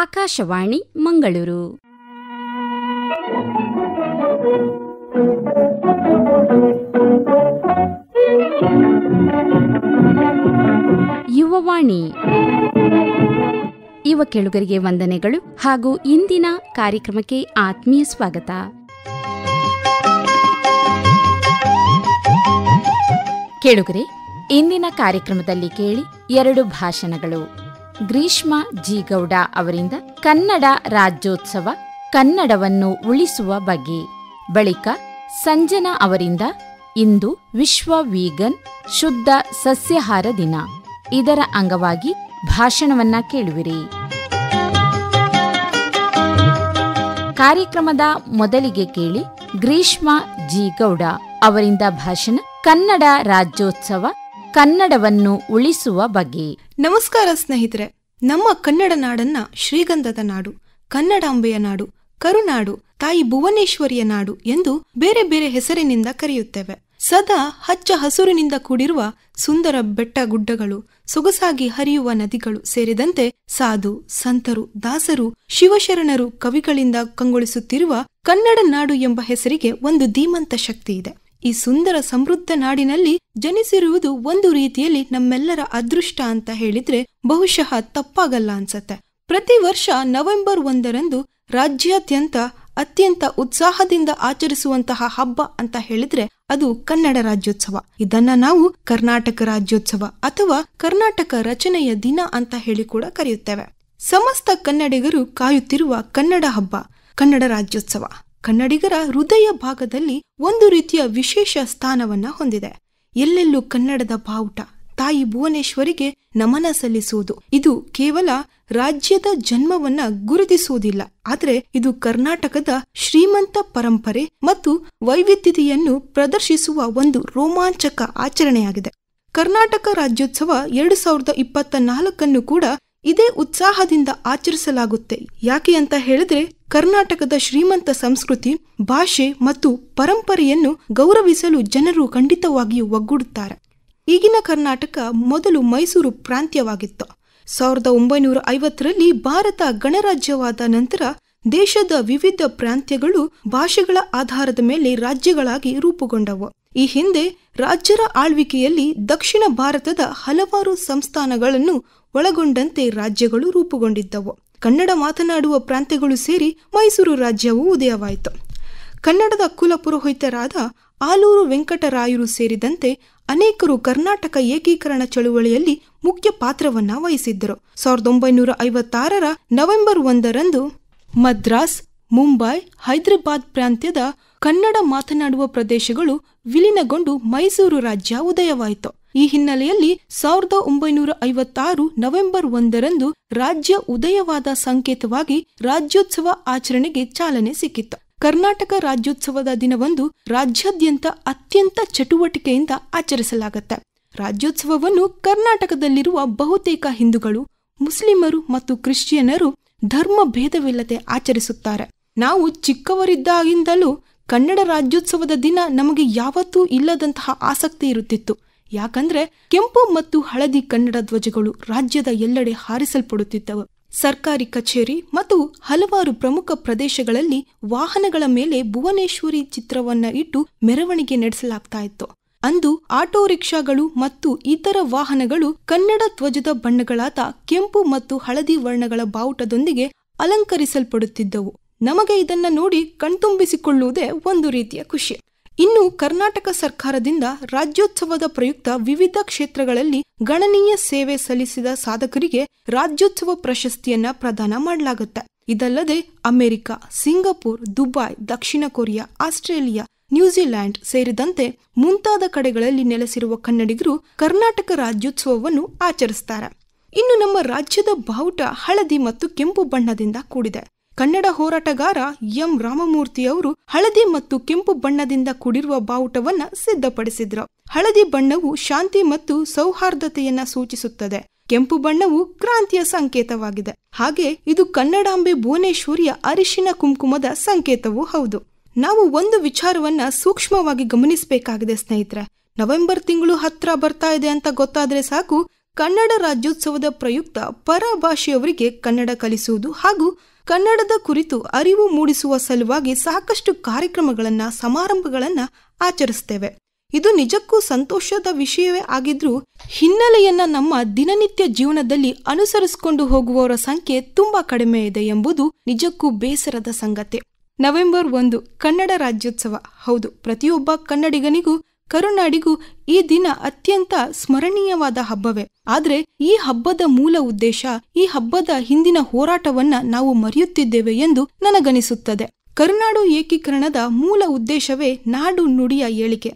ಆಕಾಶವಾಣಿ ಮಂಗಳೂರು ಯುವವಾಣಿ ಯುವ ಕೆಳುಗರಿಗೆ ವಂದನೆಗಳು ಹಾಗೂ ಇಂದಿನ ಕಾರ್ಯಕ್ರಮಕ್ಕೆ ಆತ್ಮೀಯ ಸ್ವಾಗತ ಕೇಳುಗರೆ ಇಂದಿನ ಕಾರ್ಯಕ್ರಮದಲ್ಲಿ ಕೇಳಿ ಎರಡು ಭಾಷಣಗಳು ಗ್ರೀಷ್ಮ ಜಿಗೌಡ ಅವರಿಂದ ಕನ್ನಡ ರಾಜ್ಯೋತ್ಸವ ಕನ್ನಡವನ್ನು ಉಳಿಸುವ ಬಗ್ಗೆ ಬಳಿಕ ಸಂಜನಾ ಅವರಿಂದ ಇಂದು ವಿಶ್ವ ವೀಗನ್ ಶುದ್ಧ ಸಸ್ಯಾಹಾರ ದಿನ ಇದರ ಅಂಗವಾಗಿ ಭಾಷಣವನ್ನ ಕೇಳುವಿರಿ ಕಾರ್ಯಕ್ರಮದ ಮೊದಲಿಗೆ ಕೇಳಿ ಗ್ರೀಷ್ಮ ಜಿಗೌಡ ಅವರಿಂದ ಭಾಷಣ ಕನ್ನಡ ರಾಜ್ಯೋತ್ಸವ ಕನ್ನಡವನ್ನು ಉಳಿಸುವ ಬಗೆ ನಮಸ್ಕಾರ ಸ್ನೇಹಿತರೆ ನಮ್ಮ ಕನ್ನಡ ನಾಡನ್ನ ಶ್ರೀಗಂಧದ ನಾಡು ಕನ್ನಡಾಂಬೆಯ ನಾಡು ಕರುನಾಡು ತಾಯಿ ಭುವನೇಶ್ವರಿಯ ನಾಡು ಎಂದು ಬೇರೆ ಬೇರೆ ಹೆಸರಿನಿಂದ ಕರೆಯುತ್ತೇವೆ ಸದಾ ಹಚ್ಚ ಹಸುರಿನಿಂದ ಕೂಡಿರುವ ಸುಂದರ ಬೆಟ್ಟ ಗುಡ್ಡಗಳು ಸೊಗಸಾಗಿ ಹರಿಯುವ ನದಿಗಳು ಸೇರಿದಂತೆ ಸಾಧು ಸಂತರು ದಾಸರು ಶಿವಶರಣರು ಕವಿಗಳಿಂದ ಕಂಗೊಳಿಸುತ್ತಿರುವ ಕನ್ನಡ ನಾಡು ಎಂಬ ಹೆಸರಿಗೆ ಒಂದು ಧೀಮಂತ ಶಕ್ತಿ ಇದೆ ಈ ಸುಂದರ ಸಮೃದ್ಧ ನಾಡಿನಲ್ಲಿ ಜನಿಸಿರುವುದು ಒಂದು ರೀತಿಯಲ್ಲಿ ನಮ್ಮೆಲ್ಲರ ಅದೃಷ್ಟ ಅಂತ ಹೇಳಿದ್ರೆ ಬಹುಶಃ ತಪ್ಪಾಗಲ್ಲ ಅನ್ಸತ್ತೆ ಪ್ರತಿ ವರ್ಷ ನವೆಂಬರ್ ಒಂದರಂದು ರಾಜ್ಯಾದ್ಯಂತ ಅತ್ಯಂತ ಉತ್ಸಾಹದಿಂದ ಆಚರಿಸುವಂತಹ ಹಬ್ಬ ಅಂತ ಹೇಳಿದ್ರೆ ಅದು ಕನ್ನಡ ರಾಜ್ಯೋತ್ಸವ ಇದನ್ನ ನಾವು ಕರ್ನಾಟಕ ರಾಜ್ಯೋತ್ಸವ ಅಥವಾ ಕರ್ನಾಟಕ ರಚನೆಯ ದಿನ ಅಂತ ಹೇಳಿ ಕೂಡ ಕರೆಯುತ್ತೇವೆ ಸಮಸ್ತ ಕನ್ನಡಿಗರು ಕಾಯುತ್ತಿರುವ ಕನ್ನಡ ಹಬ್ಬ ಕನ್ನಡ ರಾಜ್ಯೋತ್ಸವ ಕನ್ನಡಿಗರ ಹೃದಯ ಭಾಗದಲ್ಲಿ ಒಂದು ರೀತಿಯ ವಿಶೇಷ ಸ್ಥಾನವನ್ನ ಹೊಂದಿದೆ ಎಲ್ಲೆಲ್ಲೂ ಕನ್ನಡದ ಬಾವುಟ ತಾಯಿ ಭುವನೇಶ್ವರಿಗೆ ನಮನ ಸಲ್ಲಿಸುವುದು ಇದು ಕೇವಲ ರಾಜ್ಯದ ಜನ್ಮವನ್ನ ಗುರುತಿಸುವುದಿಲ್ಲ ಆದರೆ ಇದು ಕರ್ನಾಟಕದ ಶ್ರೀಮಂತ ಪರಂಪರೆ ಮತ್ತು ವೈವಿಧ್ಯತೆಯನ್ನು ಪ್ರದರ್ಶಿಸುವ ಒಂದು ರೋಮಾಂಚಕ ಆಚರಣೆಯಾಗಿದೆ ಕರ್ನಾಟಕ ರಾಜ್ಯೋತ್ಸವ ಎರಡು ಸಾವಿರದ ಇಪ್ಪತ್ತ ನಾಲ್ಕನ್ನು ಕೂಡ ಇದೇ ಉತ್ಸಾಹದಿಂದ ಆಚರಿಸಲಾಗುತ್ತೆ ಯಾಕೆ ಅಂತ ಹೇಳಿದ್ರೆ ಕರ್ನಾಟಕದ ಶ್ರೀಮಂತ ಸಂಸ್ಕೃತಿ ಭಾಷೆ ಮತ್ತು ಪರಂಪರೆಯನ್ನು ಗೌರವಿಸಲು ಜನರು ಖಂಡಿತವಾಗಿಯೂ ಒಗ್ಗೂಡುತ್ತಾರೆ ಈಗಿನ ಕರ್ನಾಟಕ ಮೊದಲು ಮೈಸೂರು ಪ್ರಾಂತ್ಯವಾಗಿತ್ತು ಸಾವಿರದ ಒಂಬೈನೂರ ಐವತ್ತರಲ್ಲಿ ಭಾರತ ಗಣರಾಜ್ಯವಾದ ನಂತರ ದೇಶದ ವಿವಿಧ ಪ್ರಾಂತ್ಯಗಳು ಭಾಷೆಗಳ ಆಧಾರದ ಮೇಲೆ ರಾಜ್ಯಗಳಾಗಿ ರೂಪುಗೊಂಡವು ಈ ಹಿಂದೆ ರಾಜ್ಯರ ಆಳ್ವಿಕೆಯಲ್ಲಿ ದಕ್ಷಿಣ ಭಾರತದ ಹಲವಾರು ಸಂಸ್ಥಾನಗಳನ್ನು ಒಳಗೊಂಡಂತೆ ರಾಜ್ಯಗಳು ರೂಪುಗೊಂಡಿದ್ದವು ಕನ್ನಡ ಮಾತನಾಡುವ ಪ್ರಾಂತ್ಯಗಳು ಸೇರಿ ಮೈಸೂರು ರಾಜ್ಯವು ಉದಯವಾಯಿತು ಕನ್ನಡದ ಕುಲ ಪುರೋಹಿತರಾದ ಆಲೂರು ವೆಂಕಟರಾಯರು ಸೇರಿದಂತೆ ಅನೇಕರು ಕರ್ನಾಟಕ ಏಕೀಕರಣ ಚಳುವಳಿಯಲ್ಲಿ ಮುಖ್ಯ ಪಾತ್ರವನ್ನು ವಹಿಸಿದ್ದರು ಸಾವಿರದ ಒಂಬೈನೂರ ಐವತ್ತಾರರ ನವೆಂಬರ್ ಒಂದರಂದು ಮದ್ರಾಸ್ ಮುಂಬೈ ಹೈದರಾಬಾದ್ ಪ್ರಾಂತ್ಯದ ಕನ್ನಡ ಮಾತನಾಡುವ ಪ್ರದೇಶಗಳು ವಿಲೀನಗೊಂಡು ಮೈಸೂರು ರಾಜ್ಯ ಉದಯವಾಯಿತು ಈ ಹಿನ್ನೆಲೆಯಲ್ಲಿ ಸಾವಿರದ ಒಂಬೈನೂರ ಐವತ್ತಾರು ನವೆಂಬರ್ ಒಂದರಂದು ರಾಜ್ಯ ಉದಯವಾದ ಸಂಕೇತವಾಗಿ ರಾಜ್ಯೋತ್ಸವ ಆಚರಣೆಗೆ ಚಾಲನೆ ಸಿಕ್ಕಿತ್ತು ಕರ್ನಾಟಕ ರಾಜ್ಯೋತ್ಸವದ ದಿನವಂದು ರಾಜ್ಯಾದ್ಯಂತ ಅತ್ಯಂತ ಚಟುವಟಿಕೆಯಿಂದ ಆಚರಿಸಲಾಗುತ್ತೆ ರಾಜ್ಯೋತ್ಸವವನ್ನು ಕರ್ನಾಟಕದಲ್ಲಿರುವ ಬಹುತೇಕ ಹಿಂದೂಗಳು ಮುಸ್ಲಿಮರು ಮತ್ತು ಕ್ರಿಶ್ಚಿಯನರು ಧರ್ಮ ಭೇದವಿಲ್ಲದೆ ಆಚರಿಸುತ್ತಾರೆ ನಾವು ಚಿಕ್ಕವರಿದ್ದಾಗಿಂದಲೂ ಕನ್ನಡ ರಾಜ್ಯೋತ್ಸವದ ದಿನ ನಮಗೆ ಯಾವತ್ತೂ ಇಲ್ಲದಂತಹ ಆಸಕ್ತಿ ಇರುತ್ತಿತ್ತು ಯಾಕಂದ್ರೆ ಕೆಂಪು ಮತ್ತು ಹಳದಿ ಕನ್ನಡ ಧ್ವಜಗಳು ರಾಜ್ಯದ ಎಲ್ಲೆಡೆ ಹಾರಿಸಲ್ಪಡುತ್ತಿದ್ದವು ಸರ್ಕಾರಿ ಕಚೇರಿ ಮತ್ತು ಹಲವಾರು ಪ್ರಮುಖ ಪ್ರದೇಶಗಳಲ್ಲಿ ವಾಹನಗಳ ಮೇಲೆ ಭುವನೇಶ್ವರಿ ಚಿತ್ರವನ್ನ ಇಟ್ಟು ಮೆರವಣಿಗೆ ನಡೆಸಲಾಗ್ತಾ ಇತ್ತು ಅಂದು ಆಟೋ ರಿಕ್ಷಾಗಳು ಮತ್ತು ಇತರ ವಾಹನಗಳು ಕನ್ನಡ ಧ್ವಜದ ಬಣ್ಣಗಳಾದ ಕೆಂಪು ಮತ್ತು ಹಳದಿ ವರ್ಣಗಳ ಬಾವುಟದೊಂದಿಗೆ ಅಲಂಕರಿಸಲ್ಪಡುತ್ತಿದ್ದವು ನಮಗೆ ಇದನ್ನ ನೋಡಿ ಕಣ್ತುಂಬಿಸಿಕೊಳ್ಳುವುದೇ ಒಂದು ರೀತಿಯ ಖುಷಿ ಇನ್ನು ಕರ್ನಾಟಕ ಸರ್ಕಾರದಿಂದ ರಾಜ್ಯೋತ್ಸವದ ಪ್ರಯುಕ್ತ ವಿವಿಧ ಕ್ಷೇತ್ರಗಳಲ್ಲಿ ಗಣನೀಯ ಸೇವೆ ಸಲ್ಲಿಸಿದ ಸಾಧಕರಿಗೆ ರಾಜ್ಯೋತ್ಸವ ಪ್ರಶಸ್ತಿಯನ್ನ ಪ್ರದಾನ ಮಾಡಲಾಗುತ್ತೆ ಇದಲ್ಲದೆ ಅಮೆರಿಕ ಸಿಂಗಾಪುರ್ ದುಬೈ ದಕ್ಷಿಣ ಕೊರಿಯಾ ಆಸ್ಟ್ರೇಲಿಯಾ ನ್ಯೂಜಿಲ್ಯಾಂಡ್ ಸೇರಿದಂತೆ ಮುಂತಾದ ಕಡೆಗಳಲ್ಲಿ ನೆಲೆಸಿರುವ ಕನ್ನಡಿಗರು ಕರ್ನಾಟಕ ರಾಜ್ಯೋತ್ಸವವನ್ನು ಆಚರಿಸ್ತಾರೆ ಇನ್ನು ನಮ್ಮ ರಾಜ್ಯದ ಬಾವುಟ ಹಳದಿ ಮತ್ತು ಕೆಂಪು ಬಣ್ಣದಿಂದ ಕೂಡಿದೆ ಕನ್ನಡ ಹೋರಾಟಗಾರ ಎಂ ಅವರು ಹಳದಿ ಮತ್ತು ಕೆಂಪು ಬಣ್ಣದಿಂದ ಕೂಡಿರುವ ಬಾವುಟವನ್ನ ಸಿದ್ಧಪಡಿಸಿದ್ರು ಹಳದಿ ಬಣ್ಣವು ಶಾಂತಿ ಮತ್ತು ಸೌಹಾರ್ದತೆಯನ್ನ ಸೂಚಿಸುತ್ತದೆ ಕೆಂಪು ಬಣ್ಣವು ಕ್ರಾಂತಿಯ ಸಂಕೇತವಾಗಿದೆ ಹಾಗೆ ಇದು ಕನ್ನಡಾಂಬೆ ಭುವನೇಶ್ವರಿಯ ಅರಿಶಿನ ಕುಂಕುಮದ ಸಂಕೇತವೂ ಹೌದು ನಾವು ಒಂದು ವಿಚಾರವನ್ನ ಸೂಕ್ಷ್ಮವಾಗಿ ಗಮನಿಸಬೇಕಾಗಿದೆ ಸ್ನೇಹಿತರೆ ನವೆಂಬರ್ ತಿಂಗಳು ಹತ್ರ ಬರ್ತಾ ಇದೆ ಅಂತ ಗೊತ್ತಾದ್ರೆ ಸಾಕು ಕನ್ನಡ ರಾಜ್ಯೋತ್ಸವದ ಪ್ರಯುಕ್ತ ಪರಭಾಷೆಯವರಿಗೆ ಕನ್ನಡ ಕಲಿಸುವುದು ಹಾಗೂ ಕನ್ನಡದ ಕುರಿತು ಅರಿವು ಮೂಡಿಸುವ ಸಲುವಾಗಿ ಸಾಕಷ್ಟು ಕಾರ್ಯಕ್ರಮಗಳನ್ನು ಸಮಾರಂಭಗಳನ್ನು ಆಚರಿಸ್ತೇವೆ ಇದು ನಿಜಕ್ಕೂ ಸಂತೋಷದ ವಿಷಯವೇ ಆಗಿದ್ರೂ ಹಿನ್ನೆಲೆಯನ್ನು ನಮ್ಮ ದಿನನಿತ್ಯ ಜೀವನದಲ್ಲಿ ಅನುಸರಿಸಿಕೊಂಡು ಹೋಗುವವರ ಸಂಖ್ಯೆ ತುಂಬಾ ಕಡಿಮೆ ಇದೆ ಎಂಬುದು ನಿಜಕ್ಕೂ ಬೇಸರದ ಸಂಗತಿ ನವೆಂಬರ್ ಒಂದು ಕನ್ನಡ ರಾಜ್ಯೋತ್ಸವ ಹೌದು ಪ್ರತಿಯೊಬ್ಬ ಕನ್ನಡಿಗನಿಗೂ ಕರುನಾಡಿಗೂ ಈ ದಿನ ಅತ್ಯಂತ ಸ್ಮರಣೀಯವಾದ ಹಬ್ಬವೇ ಆದರೆ ಈ ಹಬ್ಬದ ಮೂಲ ಉದ್ದೇಶ ಈ ಹಬ್ಬದ ಹಿಂದಿನ ಹೋರಾಟವನ್ನ ನಾವು ಮರೆಯುತ್ತಿದ್ದೇವೆ ಎಂದು ನನಗನಿಸುತ್ತದೆ ಕರುನಾಡು ಏಕೀಕರಣದ ಮೂಲ ಉದ್ದೇಶವೇ ನಾಡು ನುಡಿಯ ಏಳಿಗೆ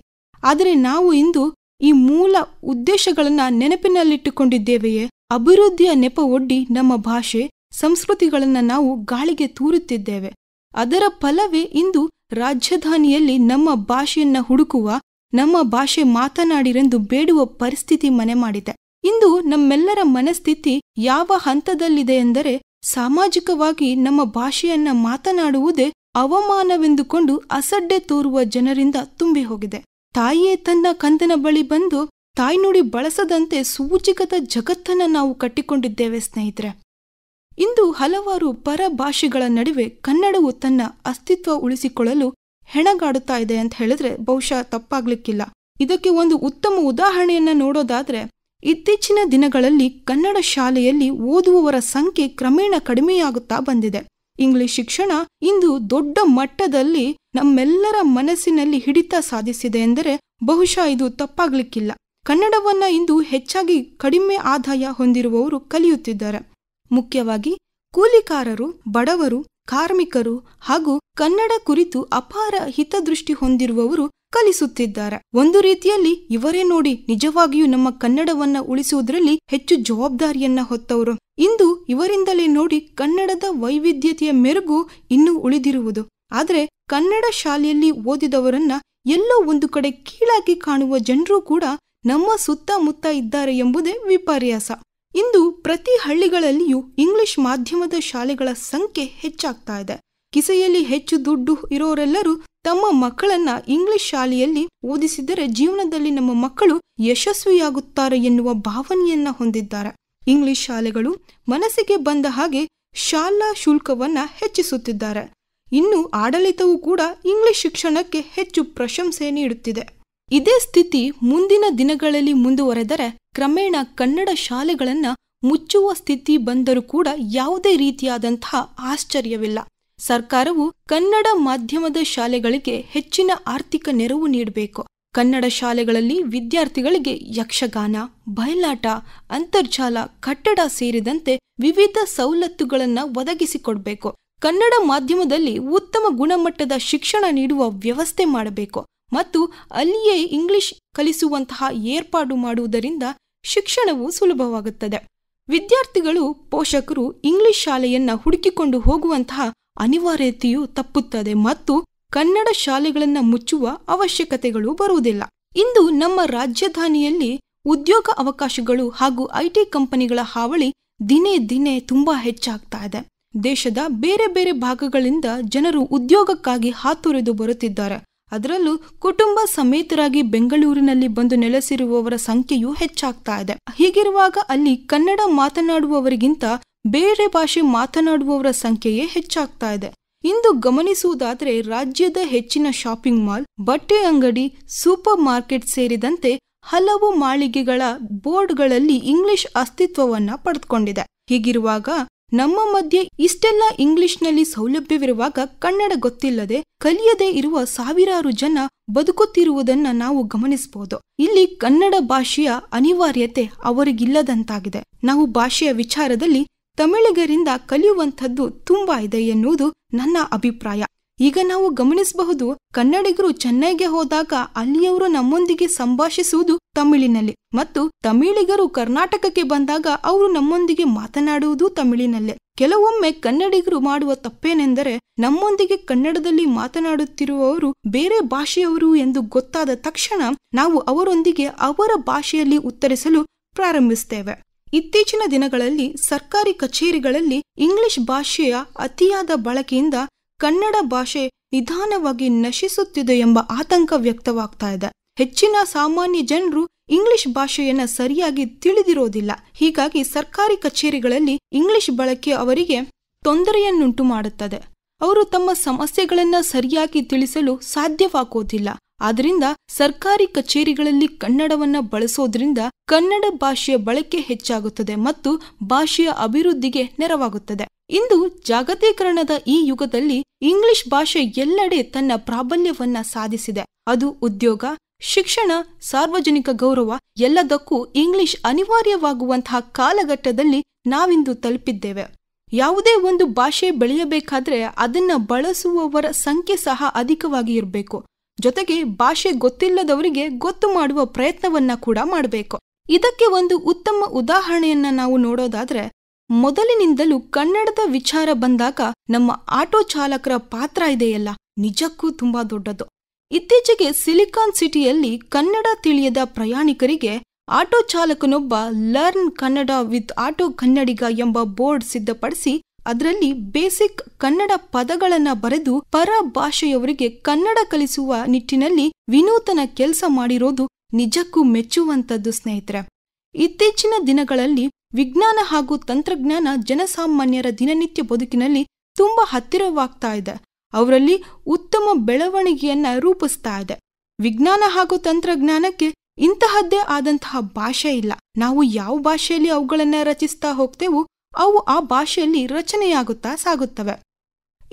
ಆದರೆ ನಾವು ಇಂದು ಈ ಮೂಲ ಉದ್ದೇಶಗಳನ್ನ ನೆನಪಿನಲ್ಲಿಟ್ಟುಕೊಂಡಿದ್ದೇವೆಯೇ ಅಭಿವೃದ್ಧಿಯ ನೆಪ ಒಡ್ಡಿ ನಮ್ಮ ಭಾಷೆ ಸಂಸ್ಕೃತಿಗಳನ್ನ ನಾವು ಗಾಳಿಗೆ ತೂರುತ್ತಿದ್ದೇವೆ ಅದರ ಫಲವೇ ಇಂದು ರಾಜಧಾನಿಯಲ್ಲಿ ನಮ್ಮ ಭಾಷೆಯನ್ನ ಹುಡುಕುವ ನಮ್ಮ ಭಾಷೆ ಮಾತನಾಡಿರೆಂದು ಬೇಡುವ ಪರಿಸ್ಥಿತಿ ಮನೆ ಮಾಡಿದೆ ಇಂದು ನಮ್ಮೆಲ್ಲರ ಮನಸ್ಥಿತಿ ಯಾವ ಹಂತದಲ್ಲಿದೆ ಎಂದರೆ ಸಾಮಾಜಿಕವಾಗಿ ನಮ್ಮ ಭಾಷೆಯನ್ನ ಮಾತನಾಡುವುದೇ ಅವಮಾನವೆಂದುಕೊಂಡು ಅಸಡ್ಡೆ ತೋರುವ ಜನರಿಂದ ತುಂಬಿ ಹೋಗಿದೆ ತಾಯಿಯೇ ತನ್ನ ಕಂದನ ಬಳಿ ಬಂದು ತಾಯ್ನುಡಿ ಬಳಸದಂತೆ ಸೂಚಿಕದ ಜಗತ್ತನ್ನ ನಾವು ಕಟ್ಟಿಕೊಂಡಿದ್ದೇವೆ ಸ್ನೇಹಿತರೆ ಇಂದು ಹಲವಾರು ಪರ ಭಾಷೆಗಳ ನಡುವೆ ಕನ್ನಡವು ತನ್ನ ಅಸ್ತಿತ್ವ ಉಳಿಸಿಕೊಳ್ಳಲು ಹೆಣಗಾಡುತ್ತಾ ಇದೆ ಅಂತ ಹೇಳಿದ್ರೆ ಬಹುಶಃ ತಪ್ಪಾಗ್ಲಿಕ್ಕಿಲ್ಲ ಇದಕ್ಕೆ ಒಂದು ಉತ್ತಮ ಉದಾಹರಣೆಯನ್ನ ನೋಡೋದಾದ್ರೆ ಇತ್ತೀಚಿನ ದಿನಗಳಲ್ಲಿ ಕನ್ನಡ ಶಾಲೆಯಲ್ಲಿ ಓದುವವರ ಸಂಖ್ಯೆ ಕ್ರಮೇಣ ಕಡಿಮೆಯಾಗುತ್ತಾ ಬಂದಿದೆ ಇಂಗ್ಲಿಷ್ ಶಿಕ್ಷಣ ಇಂದು ದೊಡ್ಡ ಮಟ್ಟದಲ್ಲಿ ನಮ್ಮೆಲ್ಲರ ಮನಸ್ಸಿನಲ್ಲಿ ಹಿಡಿತ ಸಾಧಿಸಿದೆ ಎಂದರೆ ಬಹುಶಃ ಇದು ತಪ್ಪಾಗ್ಲಿಕ್ಕಿಲ್ಲ ಕನ್ನಡವನ್ನ ಇಂದು ಹೆಚ್ಚಾಗಿ ಕಡಿಮೆ ಆದಾಯ ಹೊಂದಿರುವವರು ಕಲಿಯುತ್ತಿದ್ದಾರೆ ಮುಖ್ಯವಾಗಿ ಕೂಲಿಕಾರರು ಬಡವರು ಕಾರ್ಮಿಕರು ಹಾಗೂ ಕನ್ನಡ ಕುರಿತು ಅಪಾರ ಹಿತದೃಷ್ಟಿ ಹೊಂದಿರುವವರು ಕಲಿಸುತ್ತಿದ್ದಾರೆ ಒಂದು ರೀತಿಯಲ್ಲಿ ಇವರೇ ನೋಡಿ ನಿಜವಾಗಿಯೂ ನಮ್ಮ ಕನ್ನಡವನ್ನ ಉಳಿಸುವುದರಲ್ಲಿ ಹೆಚ್ಚು ಜವಾಬ್ದಾರಿಯನ್ನ ಹೊತ್ತವರು ಇಂದು ಇವರಿಂದಲೇ ನೋಡಿ ಕನ್ನಡದ ವೈವಿಧ್ಯತೆಯ ಮೆರುಗು ಇನ್ನೂ ಉಳಿದಿರುವುದು ಆದರೆ ಕನ್ನಡ ಶಾಲೆಯಲ್ಲಿ ಓದಿದವರನ್ನ ಎಲ್ಲೋ ಒಂದು ಕಡೆ ಕೀಳಾಗಿ ಕಾಣುವ ಜನರು ಕೂಡ ನಮ್ಮ ಸುತ್ತಮುತ್ತ ಇದ್ದಾರೆ ಎಂಬುದೇ ವಿಪರ್ಯಾಸ ಇಂದು ಪ್ರತಿ ಹಳ್ಳಿಗಳಲ್ಲಿಯೂ ಇಂಗ್ಲಿಷ್ ಮಾಧ್ಯಮದ ಶಾಲೆಗಳ ಸಂಖ್ಯೆ ಹೆಚ್ಚಾಗ್ತಾ ಇದೆ ಕಿಸೆಯಲ್ಲಿ ಹೆಚ್ಚು ದುಡ್ಡು ಇರೋರೆಲ್ಲರೂ ತಮ್ಮ ಮಕ್ಕಳನ್ನ ಇಂಗ್ಲಿಷ್ ಶಾಲೆಯಲ್ಲಿ ಓದಿಸಿದರೆ ಜೀವನದಲ್ಲಿ ನಮ್ಮ ಮಕ್ಕಳು ಯಶಸ್ವಿಯಾಗುತ್ತಾರೆ ಎನ್ನುವ ಭಾವನೆಯನ್ನ ಹೊಂದಿದ್ದಾರೆ ಇಂಗ್ಲಿಷ್ ಶಾಲೆಗಳು ಮನಸ್ಸಿಗೆ ಬಂದ ಹಾಗೆ ಶಾಲಾ ಶುಲ್ಕವನ್ನ ಹೆಚ್ಚಿಸುತ್ತಿದ್ದಾರೆ ಇನ್ನು ಆಡಳಿತವೂ ಕೂಡ ಇಂಗ್ಲಿಷ್ ಶಿಕ್ಷಣಕ್ಕೆ ಹೆಚ್ಚು ಪ್ರಶಂಸೆ ನೀಡುತ್ತಿದೆ ಇದೇ ಸ್ಥಿತಿ ಮುಂದಿನ ದಿನಗಳಲ್ಲಿ ಮುಂದುವರೆದರೆ ಕ್ರಮೇಣ ಕನ್ನಡ ಶಾಲೆಗಳನ್ನು ಮುಚ್ಚುವ ಸ್ಥಿತಿ ಬಂದರೂ ಕೂಡ ಯಾವುದೇ ರೀತಿಯಾದಂತಹ ಆಶ್ಚರ್ಯವಿಲ್ಲ ಸರ್ಕಾರವು ಕನ್ನಡ ಮಾಧ್ಯಮದ ಶಾಲೆಗಳಿಗೆ ಹೆಚ್ಚಿನ ಆರ್ಥಿಕ ನೆರವು ನೀಡಬೇಕು ಕನ್ನಡ ಶಾಲೆಗಳಲ್ಲಿ ವಿದ್ಯಾರ್ಥಿಗಳಿಗೆ ಯಕ್ಷಗಾನ ಬಯಲಾಟ ಅಂತರ್ಜಾಲ ಕಟ್ಟಡ ಸೇರಿದಂತೆ ವಿವಿಧ ಸವಲತ್ತುಗಳನ್ನ ಒದಗಿಸಿಕೊಡಬೇಕು ಕನ್ನಡ ಮಾಧ್ಯಮದಲ್ಲಿ ಉತ್ತಮ ಗುಣಮಟ್ಟದ ಶಿಕ್ಷಣ ನೀಡುವ ವ್ಯವಸ್ಥೆ ಮಾಡಬೇಕು ಮತ್ತು ಅಲ್ಲಿಯೇ ಇಂಗ್ಲಿಷ್ ಕಲಿಸುವಂತಹ ಏರ್ಪಾಡು ಮಾಡುವುದರಿಂದ ಶಿಕ್ಷಣವು ಸುಲಭವಾಗುತ್ತದೆ ವಿದ್ಯಾರ್ಥಿಗಳು ಪೋಷಕರು ಇಂಗ್ಲಿಷ್ ಶಾಲೆಯನ್ನ ಹುಡುಕಿಕೊಂಡು ಹೋಗುವಂತಹ ಅನಿವಾರ್ಯತೆಯು ತಪ್ಪುತ್ತದೆ ಮತ್ತು ಕನ್ನಡ ಶಾಲೆಗಳನ್ನ ಮುಚ್ಚುವ ಅವಶ್ಯಕತೆಗಳು ಬರುವುದಿಲ್ಲ ಇಂದು ನಮ್ಮ ರಾಜಧಾನಿಯಲ್ಲಿ ಉದ್ಯೋಗ ಅವಕಾಶಗಳು ಹಾಗೂ ಐಟಿ ಕಂಪನಿಗಳ ಹಾವಳಿ ದಿನೇ ದಿನೇ ತುಂಬಾ ಹೆಚ್ಚಾಗ್ತಾ ಇದೆ ದೇಶದ ಬೇರೆ ಬೇರೆ ಭಾಗಗಳಿಂದ ಜನರು ಉದ್ಯೋಗಕ್ಕಾಗಿ ಹಾತೊರೆದು ಬರುತ್ತಿದ್ದಾರೆ ಅದರಲ್ಲೂ ಕುಟುಂಬ ಸಮೇತರಾಗಿ ಬೆಂಗಳೂರಿನಲ್ಲಿ ಬಂದು ನೆಲೆಸಿರುವವರ ಸಂಖ್ಯೆಯು ಹೆಚ್ಚಾಗ್ತಾ ಇದೆ ಹೀಗಿರುವಾಗ ಅಲ್ಲಿ ಕನ್ನಡ ಮಾತನಾಡುವವರಿಗಿಂತ ಬೇರೆ ಭಾಷೆ ಮಾತನಾಡುವವರ ಸಂಖ್ಯೆಯೇ ಹೆಚ್ಚಾಗ್ತಾ ಇದೆ ಇಂದು ಗಮನಿಸುವುದಾದರೆ ರಾಜ್ಯದ ಹೆಚ್ಚಿನ ಶಾಪಿಂಗ್ ಮಾಲ್ ಬಟ್ಟೆ ಅಂಗಡಿ ಸೂಪರ್ ಮಾರ್ಕೆಟ್ ಸೇರಿದಂತೆ ಹಲವು ಮಾಳಿಗೆಗಳ ಬೋರ್ಡ್ಗಳಲ್ಲಿ ಇಂಗ್ಲಿಷ್ ಅಸ್ತಿತ್ವವನ್ನ ಪಡೆದುಕೊಂಡಿದೆ ಹೀಗಿರುವಾಗ ನಮ್ಮ ಮಧ್ಯೆ ಇಷ್ಟೆಲ್ಲ ಇಂಗ್ಲಿಷ್ನಲ್ಲಿ ಸೌಲಭ್ಯವಿರುವಾಗ ಕನ್ನಡ ಗೊತ್ತಿಲ್ಲದೆ ಕಲಿಯದೇ ಇರುವ ಸಾವಿರಾರು ಜನ ಬದುಕುತ್ತಿರುವುದನ್ನ ನಾವು ಗಮನಿಸಬಹುದು ಇಲ್ಲಿ ಕನ್ನಡ ಭಾಷೆಯ ಅನಿವಾರ್ಯತೆ ಅವರಿಗಿಲ್ಲದಂತಾಗಿದೆ ನಾವು ಭಾಷೆಯ ವಿಚಾರದಲ್ಲಿ ತಮಿಳಿಗರಿಂದ ಕಲಿಯುವಂಥದ್ದು ತುಂಬಾ ಇದೆ ಎನ್ನುವುದು ನನ್ನ ಅಭಿಪ್ರಾಯ ಈಗ ನಾವು ಗಮನಿಸಬಹುದು ಕನ್ನಡಿಗರು ಚೆನ್ನೈಗೆ ಹೋದಾಗ ಅಲ್ಲಿಯವರು ನಮ್ಮೊಂದಿಗೆ ಸಂಭಾಷಿಸುವುದು ತಮಿಳಿನಲ್ಲಿ ಮತ್ತು ತಮಿಳಿಗರು ಕರ್ನಾಟಕಕ್ಕೆ ಬಂದಾಗ ಅವರು ನಮ್ಮೊಂದಿಗೆ ಮಾತನಾಡುವುದು ತಮಿಳಿನಲ್ಲೇ ಕೆಲವೊಮ್ಮೆ ಕನ್ನಡಿಗರು ಮಾಡುವ ತಪ್ಪೇನೆಂದರೆ ನಮ್ಮೊಂದಿಗೆ ಕನ್ನಡದಲ್ಲಿ ಮಾತನಾಡುತ್ತಿರುವವರು ಬೇರೆ ಭಾಷೆಯವರು ಎಂದು ಗೊತ್ತಾದ ತಕ್ಷಣ ನಾವು ಅವರೊಂದಿಗೆ ಅವರ ಭಾಷೆಯಲ್ಲಿ ಉತ್ತರಿಸಲು ಪ್ರಾರಂಭಿಸ್ತೇವೆ ಇತ್ತೀಚಿನ ದಿನಗಳಲ್ಲಿ ಸರ್ಕಾರಿ ಕಚೇರಿಗಳಲ್ಲಿ ಇಂಗ್ಲಿಷ್ ಭಾಷೆಯ ಅತಿಯಾದ ಬಳಕೆಯಿಂದ ಕನ್ನಡ ಭಾಷೆ ನಿಧಾನವಾಗಿ ನಶಿಸುತ್ತಿದೆ ಎಂಬ ಆತಂಕ ವ್ಯಕ್ತವಾಗ್ತಾ ಇದೆ ಹೆಚ್ಚಿನ ಸಾಮಾನ್ಯ ಜನರು ಇಂಗ್ಲಿಷ್ ಭಾಷೆಯನ್ನ ಸರಿಯಾಗಿ ತಿಳಿದಿರೋದಿಲ್ಲ ಹೀಗಾಗಿ ಸರ್ಕಾರಿ ಕಚೇರಿಗಳಲ್ಲಿ ಇಂಗ್ಲಿಷ್ ಬಳಕೆ ಅವರಿಗೆ ತೊಂದರೆಯನ್ನುಂಟು ಮಾಡುತ್ತದೆ ಅವರು ತಮ್ಮ ಸಮಸ್ಯೆಗಳನ್ನ ಸರಿಯಾಗಿ ತಿಳಿಸಲು ಸಾಧ್ಯವಾಗೋದಿಲ್ಲ ಆದ್ದರಿಂದ ಸರ್ಕಾರಿ ಕಚೇರಿಗಳಲ್ಲಿ ಕನ್ನಡವನ್ನು ಬಳಸೋದ್ರಿಂದ ಕನ್ನಡ ಭಾಷೆಯ ಬಳಕೆ ಹೆಚ್ಚಾಗುತ್ತದೆ ಮತ್ತು ಭಾಷೆಯ ಅಭಿವೃದ್ಧಿಗೆ ನೆರವಾಗುತ್ತದೆ ಇಂದು ಜಾಗತೀಕರಣದ ಈ ಯುಗದಲ್ಲಿ ಇಂಗ್ಲಿಷ್ ಭಾಷೆ ಎಲ್ಲೆಡೆ ತನ್ನ ಪ್ರಾಬಲ್ಯವನ್ನ ಸಾಧಿಸಿದೆ ಅದು ಉದ್ಯೋಗ ಶಿಕ್ಷಣ ಸಾರ್ವಜನಿಕ ಗೌರವ ಎಲ್ಲದಕ್ಕೂ ಇಂಗ್ಲಿಷ್ ಅನಿವಾರ್ಯವಾಗುವಂತಹ ಕಾಲಘಟ್ಟದಲ್ಲಿ ನಾವಿಂದು ತಲುಪಿದ್ದೇವೆ ಯಾವುದೇ ಒಂದು ಭಾಷೆ ಬೆಳೆಯಬೇಕಾದ್ರೆ ಅದನ್ನ ಬಳಸುವವರ ಸಂಖ್ಯೆ ಸಹ ಅಧಿಕವಾಗಿ ಇರಬೇಕು ಜೊತೆಗೆ ಭಾಷೆ ಗೊತ್ತಿಲ್ಲದವರಿಗೆ ಗೊತ್ತು ಮಾಡುವ ಪ್ರಯತ್ನವನ್ನ ಕೂಡ ಮಾಡಬೇಕು ಇದಕ್ಕೆ ಒಂದು ಉತ್ತಮ ಉದಾಹರಣೆಯನ್ನ ನಾವು ನೋಡೋದಾದ್ರೆ ಮೊದಲಿನಿಂದಲೂ ಕನ್ನಡದ ವಿಚಾರ ಬಂದಾಗ ನಮ್ಮ ಆಟೋ ಚಾಲಕರ ಪಾತ್ರ ಇದೆಯಲ್ಲ ನಿಜಕ್ಕೂ ತುಂಬಾ ದೊಡ್ಡದು ಇತ್ತೀಚೆಗೆ ಸಿಲಿಕಾನ್ ಸಿಟಿಯಲ್ಲಿ ಕನ್ನಡ ತಿಳಿಯದ ಪ್ರಯಾಣಿಕರಿಗೆ ಆಟೋ ಚಾಲಕನೊಬ್ಬ learn Kannada with auto Kannadiga ಎಂಬ ಬೋರ್ಡ್ ಸಿದ್ಧಪಡಿಸಿ ಅದರಲ್ಲಿ ಬೇಸಿಕ್ ಕನ್ನಡ ಪದಗಳನ್ನ ಬರೆದು ಪರ ಭಾಷೆಯವರಿಗೆ ಕನ್ನಡ ಕಲಿಸುವ ನಿಟ್ಟಿನಲ್ಲಿ ವಿನೂತನ ಕೆಲಸ ಮಾಡಿರೋದು ನಿಜಕ್ಕೂ ಮೆಚ್ಚುವಂಥದ್ದು ಸ್ನೇಹಿತರೆ ಇತ್ತೀಚಿನ ದಿನಗಳಲ್ಲಿ ವಿಜ್ಞಾನ ಹಾಗೂ ತಂತ್ರಜ್ಞಾನ ಜನಸಾಮಾನ್ಯರ ದಿನನಿತ್ಯ ಬದುಕಿನಲ್ಲಿ ತುಂಬ ಹತ್ತಿರವಾಗ್ತಾ ಇದೆ ಅವರಲ್ಲಿ ಉತ್ತಮ ಬೆಳವಣಿಗೆಯನ್ನ ರೂಪಿಸ್ತಾ ಇದೆ ವಿಜ್ಞಾನ ಹಾಗೂ ತಂತ್ರಜ್ಞಾನಕ್ಕೆ ಇಂತಹದ್ದೇ ಆದಂತಹ ಭಾಷೆ ಇಲ್ಲ ನಾವು ಯಾವ ಭಾಷೆಯಲ್ಲಿ ಅವುಗಳನ್ನು ರಚಿಸ್ತಾ ಹೋಗ್ತೇವೋ ಅವು ಆ ಭಾಷೆಯಲ್ಲಿ ರಚನೆಯಾಗುತ್ತಾ ಸಾಗುತ್ತವೆ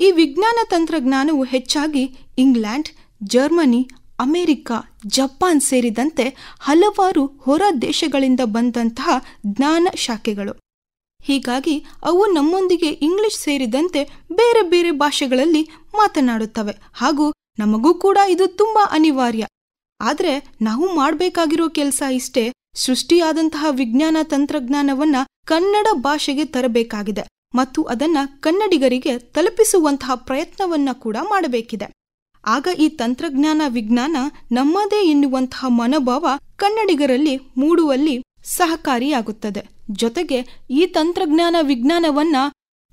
ಈ ವಿಜ್ಞಾನ ತಂತ್ರಜ್ಞಾನವು ಹೆಚ್ಚಾಗಿ ಇಂಗ್ಲೆಂಡ್ ಜರ್ಮನಿ ಅಮೆರಿಕ ಜಪಾನ್ ಸೇರಿದಂತೆ ಹಲವಾರು ಹೊರ ದೇಶಗಳಿಂದ ಬಂದಂತಹ ಜ್ಞಾನ ಶಾಖೆಗಳು ಹೀಗಾಗಿ ಅವು ನಮ್ಮೊಂದಿಗೆ ಇಂಗ್ಲಿಷ್ ಸೇರಿದಂತೆ ಬೇರೆ ಬೇರೆ ಭಾಷೆಗಳಲ್ಲಿ ಮಾತನಾಡುತ್ತವೆ ಹಾಗೂ ನಮಗೂ ಕೂಡ ಇದು ತುಂಬ ಅನಿವಾರ್ಯ ಆದರೆ ನಾವು ಮಾಡಬೇಕಾಗಿರೋ ಕೆಲಸ ಇಷ್ಟೇ ಸೃಷ್ಟಿಯಾದಂತಹ ವಿಜ್ಞಾನ ತಂತ್ರಜ್ಞಾನವನ್ನ ಕನ್ನಡ ಭಾಷೆಗೆ ತರಬೇಕಾಗಿದೆ ಮತ್ತು ಅದನ್ನ ಕನ್ನಡಿಗರಿಗೆ ತಲುಪಿಸುವಂತಹ ಪ್ರಯತ್ನವನ್ನ ಕೂಡ ಮಾಡಬೇಕಿದೆ ಆಗ ಈ ತಂತ್ರಜ್ಞಾನ ವಿಜ್ಞಾನ ನಮ್ಮದೇ ಎನ್ನುವಂತಹ ಮನೋಭಾವ ಕನ್ನಡಿಗರಲ್ಲಿ ಮೂಡುವಲ್ಲಿ ಸಹಕಾರಿಯಾಗುತ್ತದೆ ಜೊತೆಗೆ ಈ ತಂತ್ರಜ್ಞಾನ ವಿಜ್ಞಾನವನ್ನ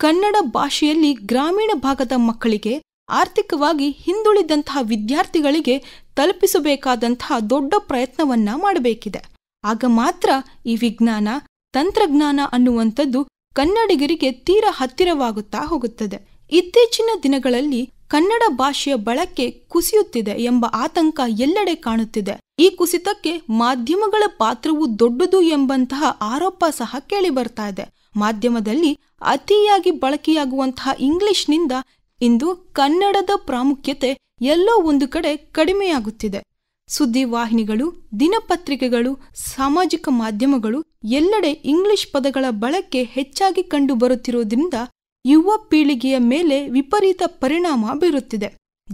ಕನ್ನಡ ಭಾಷೆಯಲ್ಲಿ ಗ್ರಾಮೀಣ ಭಾಗದ ಮಕ್ಕಳಿಗೆ ಆರ್ಥಿಕವಾಗಿ ಹಿಂದುಳಿದಂತಹ ವಿದ್ಯಾರ್ಥಿಗಳಿಗೆ ತಲುಪಿಸಬೇಕಾದಂತಹ ದೊಡ್ಡ ಪ್ರಯತ್ನವನ್ನ ಮಾಡಬೇಕಿದೆ ಆಗ ಮಾತ್ರ ಈ ವಿಜ್ಞಾನ ತಂತ್ರಜ್ಞಾನ ಅನ್ನುವಂಥದ್ದು ಕನ್ನಡಿಗರಿಗೆ ತೀರಾ ಹತ್ತಿರವಾಗುತ್ತಾ ಹೋಗುತ್ತದೆ ಇತ್ತೀಚಿನ ದಿನಗಳಲ್ಲಿ ಕನ್ನಡ ಭಾಷೆಯ ಬಳಕೆ ಕುಸಿಯುತ್ತಿದೆ ಎಂಬ ಆತಂಕ ಎಲ್ಲೆಡೆ ಕಾಣುತ್ತಿದೆ ಈ ಕುಸಿತಕ್ಕೆ ಮಾಧ್ಯಮಗಳ ಪಾತ್ರವು ದೊಡ್ಡದು ಎಂಬಂತಹ ಆರೋಪ ಸಹ ಕೇಳಿ ಬರ್ತಾ ಇದೆ ಮಾಧ್ಯಮದಲ್ಲಿ ಅತಿಯಾಗಿ ಬಳಕೆಯಾಗುವಂತಹ ಇಂಗ್ಲಿಷ್ನಿಂದ ಇಂದು ಕನ್ನಡದ ಪ್ರಾಮುಖ್ಯತೆ ಎಲ್ಲೋ ಒಂದು ಕಡೆ ಕಡಿಮೆಯಾಗುತ್ತಿದೆ ಸುದ್ದಿವಾಹಿನಿಗಳು ದಿನಪತ್ರಿಕೆಗಳು ಸಾಮಾಜಿಕ ಮಾಧ್ಯಮಗಳು ಎಲ್ಲೆಡೆ ಇಂಗ್ಲಿಷ್ ಪದಗಳ ಬಳಕೆ ಹೆಚ್ಚಾಗಿ ಬರುತ್ತಿರುವುದರಿಂದ ಯುವ ಪೀಳಿಗೆಯ ಮೇಲೆ ವಿಪರೀತ ಪರಿಣಾಮ ಬೀರುತ್ತಿದೆ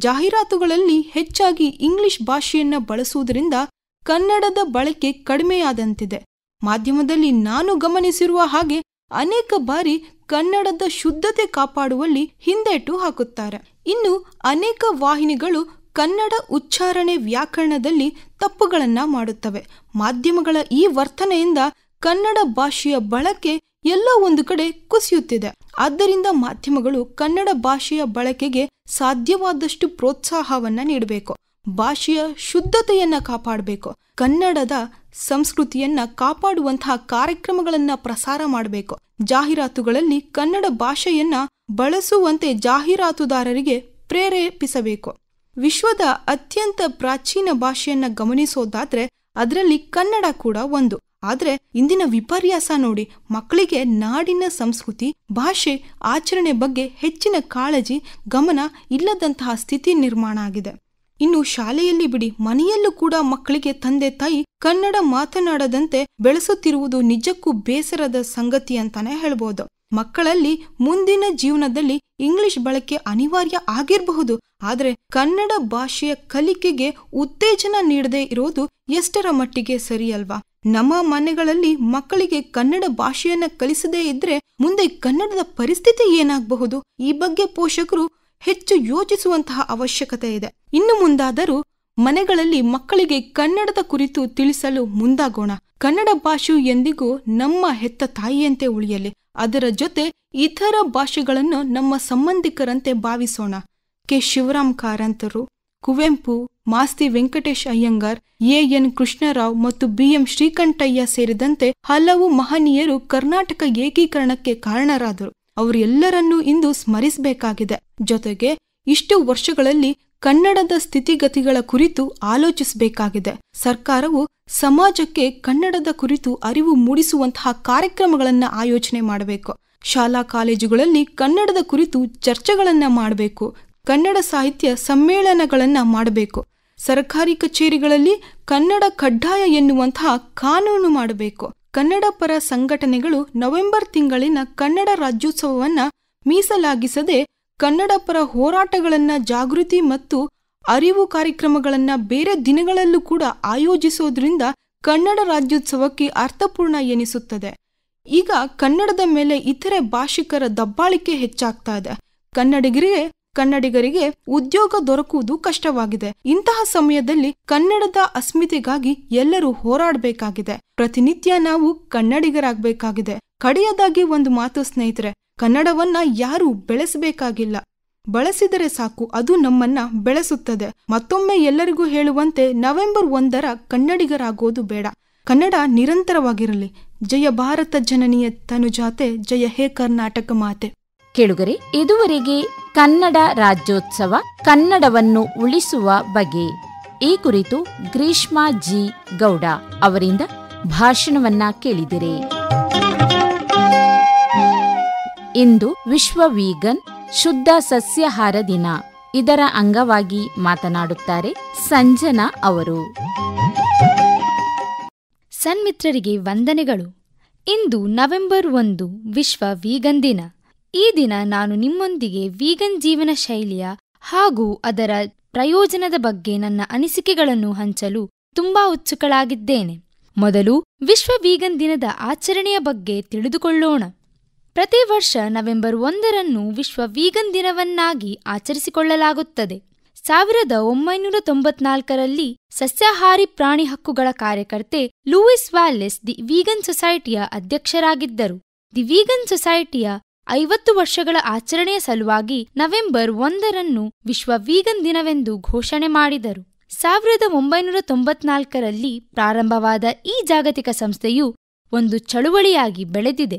ಜಾಹೀರಾತುಗಳಲ್ಲಿ ಹೆಚ್ಚಾಗಿ ಇಂಗ್ಲಿಷ್ ಭಾಷೆಯನ್ನ ಬಳಸುವುದರಿಂದ ಕನ್ನಡದ ಬಳಕೆ ಕಡಿಮೆಯಾದಂತಿದೆ ಮಾಧ್ಯಮದಲ್ಲಿ ನಾನು ಗಮನಿಸಿರುವ ಹಾಗೆ ಅನೇಕ ಬಾರಿ ಕನ್ನಡದ ಶುದ್ಧತೆ ಕಾಪಾಡುವಲ್ಲಿ ಹಿಂದೇಟು ಹಾಕುತ್ತಾರೆ ಇನ್ನು ಅನೇಕ ವಾಹಿನಿಗಳು ಕನ್ನಡ ಉಚ್ಚಾರಣೆ ವ್ಯಾಕರಣದಲ್ಲಿ ತಪ್ಪುಗಳನ್ನ ಮಾಡುತ್ತವೆ ಮಾಧ್ಯಮಗಳ ಈ ವರ್ತನೆಯಿಂದ ಕನ್ನಡ ಭಾಷೆಯ ಬಳಕೆ ಎಲ್ಲ ಒಂದು ಕಡೆ ಕುಸಿಯುತ್ತಿದೆ ಆದ್ದರಿಂದ ಮಾಧ್ಯಮಗಳು ಕನ್ನಡ ಭಾಷೆಯ ಬಳಕೆಗೆ ಸಾಧ್ಯವಾದಷ್ಟು ಪ್ರೋತ್ಸಾಹವನ್ನ ನೀಡಬೇಕು ಭಾಷೆಯ ಶುದ್ಧತೆಯನ್ನ ಕಾಪಾಡಬೇಕು ಕನ್ನಡದ ಸಂಸ್ಕೃತಿಯನ್ನ ಕಾಪಾಡುವಂತಹ ಕಾರ್ಯಕ್ರಮಗಳನ್ನ ಪ್ರಸಾರ ಮಾಡಬೇಕು ಜಾಹೀರಾತುಗಳಲ್ಲಿ ಕನ್ನಡ ಭಾಷೆಯನ್ನ ಬಳಸುವಂತೆ ಜಾಹೀರಾತುದಾರರಿಗೆ ಪ್ರೇರೇಪಿಸಬೇಕು ವಿಶ್ವದ ಅತ್ಯಂತ ಪ್ರಾಚೀನ ಭಾಷೆಯನ್ನ ಗಮನಿಸೋದಾದ್ರೆ ಅದರಲ್ಲಿ ಕನ್ನಡ ಕೂಡ ಒಂದು ಆದರೆ ಇಂದಿನ ವಿಪರ್ಯಾಸ ನೋಡಿ ಮಕ್ಕಳಿಗೆ ನಾಡಿನ ಸಂಸ್ಕೃತಿ ಭಾಷೆ ಆಚರಣೆ ಬಗ್ಗೆ ಹೆಚ್ಚಿನ ಕಾಳಜಿ ಗಮನ ಇಲ್ಲದಂತಹ ಸ್ಥಿತಿ ನಿರ್ಮಾಣ ಆಗಿದೆ ಇನ್ನು ಶಾಲೆಯಲ್ಲಿ ಬಿಡಿ ಮನೆಯಲ್ಲೂ ಕೂಡ ಮಕ್ಕಳಿಗೆ ತಂದೆ ತಾಯಿ ಕನ್ನಡ ಮಾತನಾಡದಂತೆ ಬೆಳೆಸುತ್ತಿರುವುದು ನಿಜಕ್ಕೂ ಬೇಸರದ ಸಂಗತಿ ಅಂತಾನೆ ಹೇಳ್ಬೋದು ಮಕ್ಕಳಲ್ಲಿ ಮುಂದಿನ ಜೀವನದಲ್ಲಿ ಇಂಗ್ಲಿಷ್ ಬಳಕೆ ಅನಿವಾರ್ಯ ಆಗಿರಬಹುದು ಆದರೆ ಕನ್ನಡ ಭಾಷೆಯ ಕಲಿಕೆಗೆ ಉತ್ತೇಜನ ನೀಡದೇ ಇರೋದು ಎಷ್ಟರ ಮಟ್ಟಿಗೆ ಸರಿಯಲ್ವಾ ನಮ್ಮ ಮನೆಗಳಲ್ಲಿ ಮಕ್ಕಳಿಗೆ ಕನ್ನಡ ಭಾಷೆಯನ್ನ ಕಲಿಸದೇ ಇದ್ರೆ ಮುಂದೆ ಕನ್ನಡದ ಪರಿಸ್ಥಿತಿ ಏನಾಗಬಹುದು ಈ ಬಗ್ಗೆ ಪೋಷಕರು ಹೆಚ್ಚು ಯೋಚಿಸುವಂತಹ ಅವಶ್ಯಕತೆ ಇದೆ ಇನ್ನು ಮುಂದಾದರೂ ಮನೆಗಳಲ್ಲಿ ಮಕ್ಕಳಿಗೆ ಕನ್ನಡದ ಕುರಿತು ತಿಳಿಸಲು ಮುಂದಾಗೋಣ ಕನ್ನಡ ಭಾಷೆ ಎಂದಿಗೂ ನಮ್ಮ ಹೆತ್ತ ತಾಯಿಯಂತೆ ಉಳಿಯಲಿ ಅದರ ಜೊತೆ ಇತರ ಭಾಷೆಗಳನ್ನು ನಮ್ಮ ಸಂಬಂಧಿಕರಂತೆ ಭಾವಿಸೋಣ ಕೆ ಶಿವರಾಮ್ ಕಾರಂತರು ಕುವೆಂಪು ಮಾಸ್ತಿ ವೆಂಕಟೇಶ್ ಅಯ್ಯಂಗಾರ್ ಎಎನ್ ಕೃಷ್ಣರಾವ್ ಮತ್ತು ಬಿಎಂ ಶ್ರೀಕಂಠಯ್ಯ ಸೇರಿದಂತೆ ಹಲವು ಮಹನೀಯರು ಕರ್ನಾಟಕ ಏಕೀಕರಣಕ್ಕೆ ಕಾರಣರಾದರು ಅವರೆಲ್ಲರನ್ನೂ ಇಂದು ಸ್ಮರಿಸಬೇಕಾಗಿದೆ ಜೊತೆಗೆ ಇಷ್ಟು ವರ್ಷಗಳಲ್ಲಿ ಕನ್ನಡದ ಸ್ಥಿತಿಗತಿಗಳ ಕುರಿತು ಆಲೋಚಿಸಬೇಕಾಗಿದೆ ಸರ್ಕಾರವು ಸಮಾಜಕ್ಕೆ ಕನ್ನಡದ ಕುರಿತು ಅರಿವು ಮೂಡಿಸುವಂತಹ ಕಾರ್ಯಕ್ರಮಗಳನ್ನು ಆಯೋಜನೆ ಮಾಡಬೇಕು ಶಾಲಾ ಕಾಲೇಜುಗಳಲ್ಲಿ ಕನ್ನಡದ ಕುರಿತು ಚರ್ಚೆಗಳನ್ನು ಮಾಡಬೇಕು ಕನ್ನಡ ಸಾಹಿತ್ಯ ಸಮ್ಮೇಳನಗಳನ್ನು ಮಾಡಬೇಕು ಸರ್ಕಾರಿ ಕಚೇರಿಗಳಲ್ಲಿ ಕನ್ನಡ ಕಡ್ಡಾಯ ಎನ್ನುವಂತಹ ಕಾನೂನು ಮಾಡಬೇಕು ಕನ್ನಡ ಪರ ಸಂಘಟನೆಗಳು ನವೆಂಬರ್ ತಿಂಗಳಿನ ಕನ್ನಡ ರಾಜ್ಯೋತ್ಸವವನ್ನು ಮೀಸಲಾಗಿಸದೆ ಕನ್ನಡ ಪರ ಹೋರಾಟಗಳನ್ನು ಜಾಗೃತಿ ಮತ್ತು ಅರಿವು ಕಾರ್ಯಕ್ರಮಗಳನ್ನು ಬೇರೆ ದಿನಗಳಲ್ಲೂ ಕೂಡ ಆಯೋಜಿಸೋದ್ರಿಂದ ಕನ್ನಡ ರಾಜ್ಯೋತ್ಸವಕ್ಕೆ ಅರ್ಥಪೂರ್ಣ ಎನಿಸುತ್ತದೆ ಈಗ ಕನ್ನಡದ ಮೇಲೆ ಇತರೆ ಭಾಷಿಕರ ದಬ್ಬಾಳಿಕೆ ಹೆಚ್ಚಾಗ್ತಾ ಇದೆ ಕನ್ನಡಿಗರಿಗೆ ಕನ್ನಡಿಗರಿಗೆ ಉದ್ಯೋಗ ದೊರಕುವುದು ಕಷ್ಟವಾಗಿದೆ ಇಂತಹ ಸಮಯದಲ್ಲಿ ಕನ್ನಡದ ಅಸ್ಮಿತೆಗಾಗಿ ಎಲ್ಲರೂ ಹೋರಾಡಬೇಕಾಗಿದೆ ಪ್ರತಿನಿತ್ಯ ನಾವು ಕನ್ನಡಿಗರಾಗಬೇಕಾಗಿದೆ ಕಡೆಯದಾಗಿ ಒಂದು ಮಾತು ಸ್ನೇಹಿತರೆ ಕನ್ನಡವನ್ನ ಯಾರೂ ಬೆಳೆಸಬೇಕಾಗಿಲ್ಲ ಬಳಸಿದರೆ ಸಾಕು ಅದು ನಮ್ಮನ್ನ ಬೆಳೆಸುತ್ತದೆ ಮತ್ತೊಮ್ಮೆ ಎಲ್ಲರಿಗೂ ಹೇಳುವಂತೆ ನವೆಂಬರ್ ಒಂದರ ಕನ್ನಡಿಗರಾಗೋದು ಬೇಡ ಕನ್ನಡ ನಿರಂತರವಾಗಿರಲಿ ಜಯ ಭಾರತ ಜನನಿಯ ತನುಜಾತೆ ಜಯ ಹೇ ಕರ್ನಾಟಕ ಮಾತೆ ಕೇಳುಗರೆ ಇದುವರೆಗೆ ಕನ್ನಡ ರಾಜ್ಯೋತ್ಸವ ಕನ್ನಡವನ್ನು ಉಳಿಸುವ ಬಗೆ ಈ ಕುರಿತು ಗ್ರೀಷ್ಮಾ ಜಿ ಗೌಡ ಅವರಿಂದ ಭಾಷಣವನ್ನ ಕೇಳಿದಿರಿ ಇಂದು ವಿಶ್ವ ವೀಗನ್ ಶುದ್ಧ ಸಸ್ಯಾಹಾರ ದಿನ ಇದರ ಅಂಗವಾಗಿ ಮಾತನಾಡುತ್ತಾರೆ ಸಂಜನಾ ಅವರು ಸನ್ಮಿತ್ರರಿಗೆ ವಂದನೆಗಳು ಇಂದು ನವೆಂಬರ್ ಒಂದು ವಿಶ್ವ ವೀಗನ್ ದಿನ ಈ ದಿನ ನಾನು ನಿಮ್ಮೊಂದಿಗೆ ವೀಗನ್ ಜೀವನ ಶೈಲಿಯ ಹಾಗೂ ಅದರ ಪ್ರಯೋಜನದ ಬಗ್ಗೆ ನನ್ನ ಅನಿಸಿಕೆಗಳನ್ನು ಹಂಚಲು ತುಂಬಾ ಉತ್ಸುಕಳಾಗಿದ್ದೇನೆ ಮೊದಲು ವಿಶ್ವ ವೀಗನ್ ದಿನದ ಆಚರಣೆಯ ಬಗ್ಗೆ ತಿಳಿದುಕೊಳ್ಳೋಣ ಪ್ರತಿ ವರ್ಷ ನವೆಂಬರ್ ಒಂದರನ್ನು ವಿಶ್ವ ವೀಗನ್ ದಿನವನ್ನಾಗಿ ಆಚರಿಸಿಕೊಳ್ಳಲಾಗುತ್ತದೆ ಸಾವಿರದ ಒಂಬೈನೂರ ತೊಂಬತ್ನಾಲ್ಕರಲ್ಲಿ ಸಸ್ಯಾಹಾರಿ ಪ್ರಾಣಿ ಹಕ್ಕುಗಳ ಕಾರ್ಯಕರ್ತೆ ಲೂಯಿಸ್ ವ್ಯಾಲೆಸ್ ದಿ ವೀಗನ್ ಸೊಸೈಟಿಯ ಅಧ್ಯಕ್ಷರಾಗಿದ್ದರು ದಿ ವೀಗನ್ ಸೊಸೈಟಿಯ ಐವತ್ತು ವರ್ಷಗಳ ಆಚರಣೆಯ ಸಲುವಾಗಿ ನವೆಂಬರ್ ಒಂದರನ್ನು ವಿಶ್ವ ವೀಗನ್ ದಿನವೆಂದು ಘೋಷಣೆ ಮಾಡಿದರು ಸಾವಿರದ ಒಂಬೈನೂರ ತೊಂಬತ್ನಾಲ್ಕರಲ್ಲಿ ಪ್ರಾರಂಭವಾದ ಈ ಜಾಗತಿಕ ಸಂಸ್ಥೆಯು ಒಂದು ಚಳುವಳಿಯಾಗಿ ಬೆಳೆದಿದೆ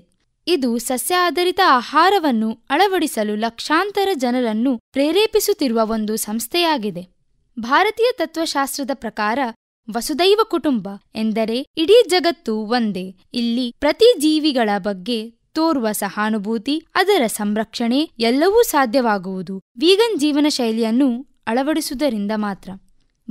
ಇದು ಸಸ್ಯ ಆಧಾರಿತ ಆಹಾರವನ್ನು ಅಳವಡಿಸಲು ಲಕ್ಷಾಂತರ ಜನರನ್ನು ಪ್ರೇರೇಪಿಸುತ್ತಿರುವ ಒಂದು ಸಂಸ್ಥೆಯಾಗಿದೆ ಭಾರತೀಯ ತತ್ವಶಾಸ್ತ್ರದ ಪ್ರಕಾರ ವಸುದೈವ ಕುಟುಂಬ ಎಂದರೆ ಇಡೀ ಜಗತ್ತು ಒಂದೇ ಇಲ್ಲಿ ಪ್ರತಿ ಜೀವಿಗಳ ಬಗ್ಗೆ ತೋರುವ ಸಹಾನುಭೂತಿ ಅದರ ಸಂರಕ್ಷಣೆ ಎಲ್ಲವೂ ಸಾಧ್ಯವಾಗುವುದು ವೀಗನ್ ಜೀವನ ಶೈಲಿಯನ್ನು ಅಳವಡಿಸುವುದರಿಂದ ಮಾತ್ರ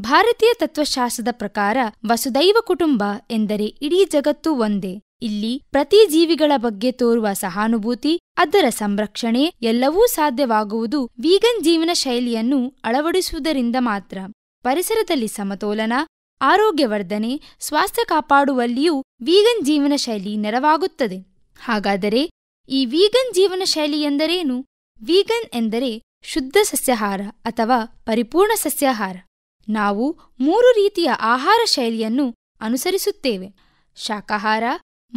ಭಾರತೀಯ ತತ್ವಶಾಸ್ತ್ರದ ಪ್ರಕಾರ ವಸುದೈವ ಕುಟುಂಬ ಎಂದರೆ ಇಡೀ ಜಗತ್ತು ಒಂದೇ ಇಲ್ಲಿ ಪ್ರತಿ ಜೀವಿಗಳ ಬಗ್ಗೆ ತೋರುವ ಸಹಾನುಭೂತಿ ಅದರ ಸಂರಕ್ಷಣೆ ಎಲ್ಲವೂ ಸಾಧ್ಯವಾಗುವುದು ವೀಗನ್ ಜೀವನ ಶೈಲಿಯನ್ನು ಅಳವಡಿಸುವುದರಿಂದ ಮಾತ್ರ ಪರಿಸರದಲ್ಲಿ ಸಮತೋಲನ ಆರೋಗ್ಯವರ್ಧನೆ ಸ್ವಾಸ್ಥ್ಯ ಕಾಪಾಡುವಲ್ಲಿಯೂ ವೀಗನ್ ಜೀವನ ಶೈಲಿ ನೆರವಾಗುತ್ತದೆ ಹಾಗಾದರೆ ಈ ವೀಗನ್ ಜೀವನ ಶೈಲಿ ಎಂದರೇನು ವೀಗನ್ ಎಂದರೆ ಶುದ್ಧ ಸಸ್ಯಾಹಾರ ಅಥವಾ ಪರಿಪೂರ್ಣ ಸಸ್ಯಾಹಾರ ನಾವು ಮೂರು ರೀತಿಯ ಆಹಾರ ಶೈಲಿಯನ್ನು ಅನುಸರಿಸುತ್ತೇವೆ ಶಾಖಾಹಾರ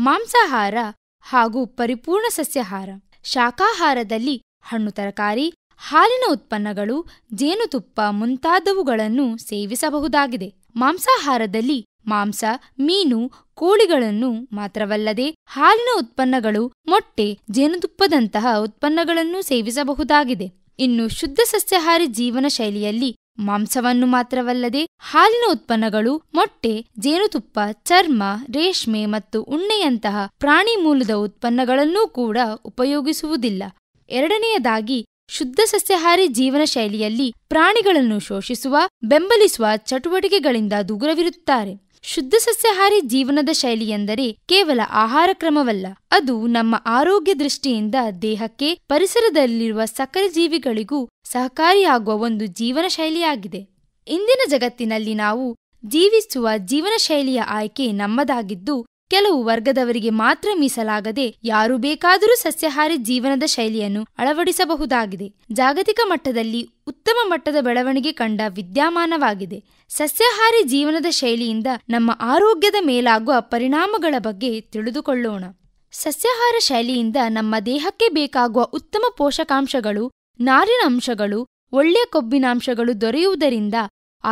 ಮಾಂಸಾಹಾರ ಹಾಗೂ ಪರಿಪೂರ್ಣ ಸಸ್ಯಾಹಾರ ಶಾಖಾಹಾರದಲ್ಲಿ ಹಣ್ಣು ತರಕಾರಿ ಹಾಲಿನ ಉತ್ಪನ್ನಗಳು ಜೇನುತುಪ್ಪ ಮುಂತಾದವುಗಳನ್ನು ಸೇವಿಸಬಹುದಾಗಿದೆ ಮಾಂಸಾಹಾರದಲ್ಲಿ ಮಾಂಸ ಮೀನು ಕೋಳಿಗಳನ್ನು ಮಾತ್ರವಲ್ಲದೆ ಹಾಲಿನ ಉತ್ಪನ್ನಗಳು ಮೊಟ್ಟೆ ಜೇನುತುಪ್ಪದಂತಹ ಉತ್ಪನ್ನಗಳನ್ನು ಸೇವಿಸಬಹುದಾಗಿದೆ ಇನ್ನು ಶುದ್ಧ ಸಸ್ಯಾಹಾರಿ ಜೀವನ ಶೈಲಿಯಲ್ಲಿ ಮಾಂಸವನ್ನು ಮಾತ್ರವಲ್ಲದೆ ಹಾಲಿನ ಉತ್ಪನ್ನಗಳು ಮೊಟ್ಟೆ ಜೇನುತುಪ್ಪ ಚರ್ಮ ರೇಷ್ಮೆ ಮತ್ತು ಉಣ್ಣೆಯಂತಹ ಪ್ರಾಣಿ ಮೂಲದ ಉತ್ಪನ್ನಗಳನ್ನೂ ಕೂಡ ಉಪಯೋಗಿಸುವುದಿಲ್ಲ ಎರಡನೆಯದಾಗಿ ಶುದ್ಧ ಸಸ್ಯಾಹಾರಿ ಜೀವನ ಶೈಲಿಯಲ್ಲಿ ಪ್ರಾಣಿಗಳನ್ನು ಶೋಷಿಸುವ ಬೆಂಬಲಿಸುವ ಚಟುವಟಿಕೆಗಳಿಂದ ದೂರವಿರುತ್ತಾರೆ ಶುದ್ಧ ಸಸ್ಯಾಹಾರಿ ಜೀವನದ ಶೈಲಿಯೆಂದರೆ ಕೇವಲ ಆಹಾರ ಕ್ರಮವಲ್ಲ ಅದು ನಮ್ಮ ಆರೋಗ್ಯ ದೃಷ್ಟಿಯಿಂದ ದೇಹಕ್ಕೆ ಪರಿಸರದಲ್ಲಿರುವ ಸಕಲ ಜೀವಿಗಳಿಗೂ ಸಹಕಾರಿಯಾಗುವ ಒಂದು ಜೀವನ ಶೈಲಿಯಾಗಿದೆ ಇಂದಿನ ಜಗತ್ತಿನಲ್ಲಿ ನಾವು ಜೀವಿಸುವ ಜೀವನ ಶೈಲಿಯ ಆಯ್ಕೆ ನಮ್ಮದಾಗಿದ್ದು ಕೆಲವು ವರ್ಗದವರಿಗೆ ಮಾತ್ರ ಮೀಸಲಾಗದೆ ಯಾರು ಬೇಕಾದರೂ ಸಸ್ಯಾಹಾರಿ ಜೀವನದ ಶೈಲಿಯನ್ನು ಅಳವಡಿಸಬಹುದಾಗಿದೆ ಜಾಗತಿಕ ಮಟ್ಟದಲ್ಲಿ ಉತ್ತಮ ಮಟ್ಟದ ಬೆಳವಣಿಗೆ ಕಂಡ ವಿದ್ಯಮಾನವಾಗಿದೆ ಸಸ್ಯಾಹಾರಿ ಜೀವನದ ಶೈಲಿಯಿಂದ ನಮ್ಮ ಆರೋಗ್ಯದ ಮೇಲಾಗುವ ಪರಿಣಾಮಗಳ ಬಗ್ಗೆ ತಿಳಿದುಕೊಳ್ಳೋಣ ಸಸ್ಯಾಹಾರ ಶೈಲಿಯಿಂದ ನಮ್ಮ ದೇಹಕ್ಕೆ ಬೇಕಾಗುವ ಉತ್ತಮ ಪೋಷಕಾಂಶಗಳು ನಾರಿನ ಅಂಶಗಳು ಒಳ್ಳೆಯ ಕೊಬ್ಬಿನಾಂಶಗಳು ದೊರೆಯುವುದರಿಂದ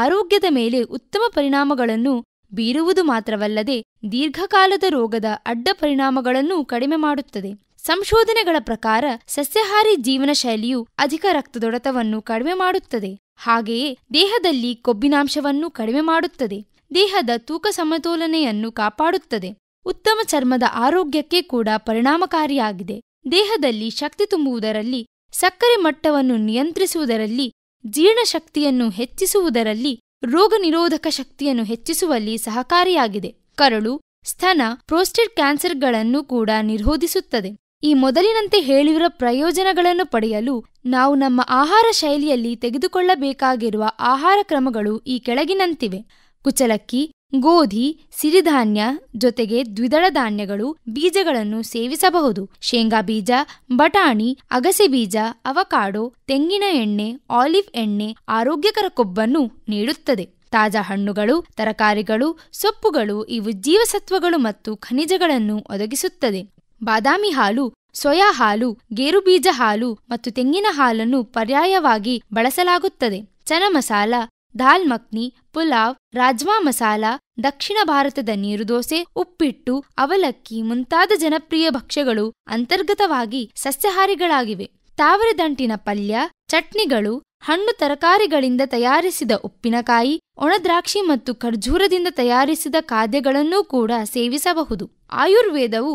ಆರೋಗ್ಯದ ಮೇಲೆ ಉತ್ತಮ ಪರಿಣಾಮಗಳನ್ನು ಬೀರುವುದು ಮಾತ್ರವಲ್ಲದೆ ದೀರ್ಘಕಾಲದ ರೋಗದ ಅಡ್ಡ ಪರಿಣಾಮಗಳನ್ನು ಕಡಿಮೆ ಮಾಡುತ್ತದೆ ಸಂಶೋಧನೆಗಳ ಪ್ರಕಾರ ಸಸ್ಯಹಾರಿ ಜೀವನ ಶೈಲಿಯು ಅಧಿಕ ರಕ್ತದೊಡತವನ್ನು ಕಡಿಮೆ ಮಾಡುತ್ತದೆ ಹಾಗೆಯೇ ದೇಹದಲ್ಲಿ ಕೊಬ್ಬಿನಾಂಶವನ್ನು ಕಡಿಮೆ ಮಾಡುತ್ತದೆ ದೇಹದ ತೂಕ ಸಮತೋಲನೆಯನ್ನು ಕಾಪಾಡುತ್ತದೆ ಉತ್ತಮ ಚರ್ಮದ ಆರೋಗ್ಯಕ್ಕೆ ಕೂಡ ಪರಿಣಾಮಕಾರಿಯಾಗಿದೆ ದೇಹದಲ್ಲಿ ಶಕ್ತಿ ತುಂಬುವುದರಲ್ಲಿ ಸಕ್ಕರೆ ಮಟ್ಟವನ್ನು ನಿಯಂತ್ರಿಸುವುದರಲ್ಲಿ ಜೀರ್ಣಶಕ್ತಿಯನ್ನು ಹೆಚ್ಚಿಸುವುದರಲ್ಲಿ ರೋಗ ನಿರೋಧಕ ಶಕ್ತಿಯನ್ನು ಹೆಚ್ಚಿಸುವಲ್ಲಿ ಸಹಕಾರಿಯಾಗಿದೆ ಕರಳು ಸ್ತನ ಪ್ರೋಸ್ಟೇಟ್ ಕ್ಯಾನ್ಸರ್ಗಳನ್ನು ಕೂಡ ನಿರೋಧಿಸುತ್ತದೆ ಈ ಮೊದಲಿನಂತೆ ಹೇಳಿರುವ ಪ್ರಯೋಜನಗಳನ್ನು ಪಡೆಯಲು ನಾವು ನಮ್ಮ ಆಹಾರ ಶೈಲಿಯಲ್ಲಿ ತೆಗೆದುಕೊಳ್ಳಬೇಕಾಗಿರುವ ಆಹಾರ ಕ್ರಮಗಳು ಈ ಕೆಳಗಿನಂತಿವೆ ಕುಚಲಕ್ಕಿ ಗೋಧಿ ಸಿರಿಧಾನ್ಯ ಜೊತೆಗೆ ದ್ವಿದಳ ಧಾನ್ಯಗಳು ಬೀಜಗಳನ್ನು ಸೇವಿಸಬಹುದು ಶೇಂಗಾ ಬೀಜ ಬಟಾಣಿ ಅಗಸೆ ಬೀಜ ಅವಕಾಡೋ ತೆಂಗಿನ ಎಣ್ಣೆ ಆಲಿವ್ ಎಣ್ಣೆ ಆರೋಗ್ಯಕರ ಕೊಬ್ಬನ್ನು ನೀಡುತ್ತದೆ ತಾಜಾ ಹಣ್ಣುಗಳು ತರಕಾರಿಗಳು ಸೊಪ್ಪುಗಳು ಇವು ಜೀವಸತ್ವಗಳು ಮತ್ತು ಖನಿಜಗಳನ್ನು ಒದಗಿಸುತ್ತದೆ ಬಾದಾಮಿ ಹಾಲು ಸೋಯಾ ಹಾಲು ಗೇರುಬೀಜ ಹಾಲು ಮತ್ತು ತೆಂಗಿನ ಹಾಲನ್ನು ಪರ್ಯಾಯವಾಗಿ ಬಳಸಲಾಗುತ್ತದೆ ಚನ ಮಸಾಲ ದಾಲ್ ಮಕ್ನಿ ಪುಲಾವ್ ರಾಜ್ಮಾ ಮಸಾಲ ದಕ್ಷಿಣ ಭಾರತದ ನೀರುದೋಸೆ ಉಪ್ಪಿಟ್ಟು ಅವಲಕ್ಕಿ ಮುಂತಾದ ಜನಪ್ರಿಯ ಭಕ್ಷ್ಯಗಳು ಅಂತರ್ಗತವಾಗಿ ಸಸ್ಯಹಾರಿಗಳಾಗಿವೆ ತಾವರೆದಂಟಿನ ಪಲ್ಯ ಚಟ್ನಿಗಳು ಹಣ್ಣು ತರಕಾರಿಗಳಿಂದ ತಯಾರಿಸಿದ ಉಪ್ಪಿನಕಾಯಿ ಒಣದ್ರಾಕ್ಷಿ ಮತ್ತು ಖರ್ಜೂರದಿಂದ ತಯಾರಿಸಿದ ಖಾದ್ಯಗಳನ್ನೂ ಕೂಡ ಸೇವಿಸಬಹುದು ಆಯುರ್ವೇದವು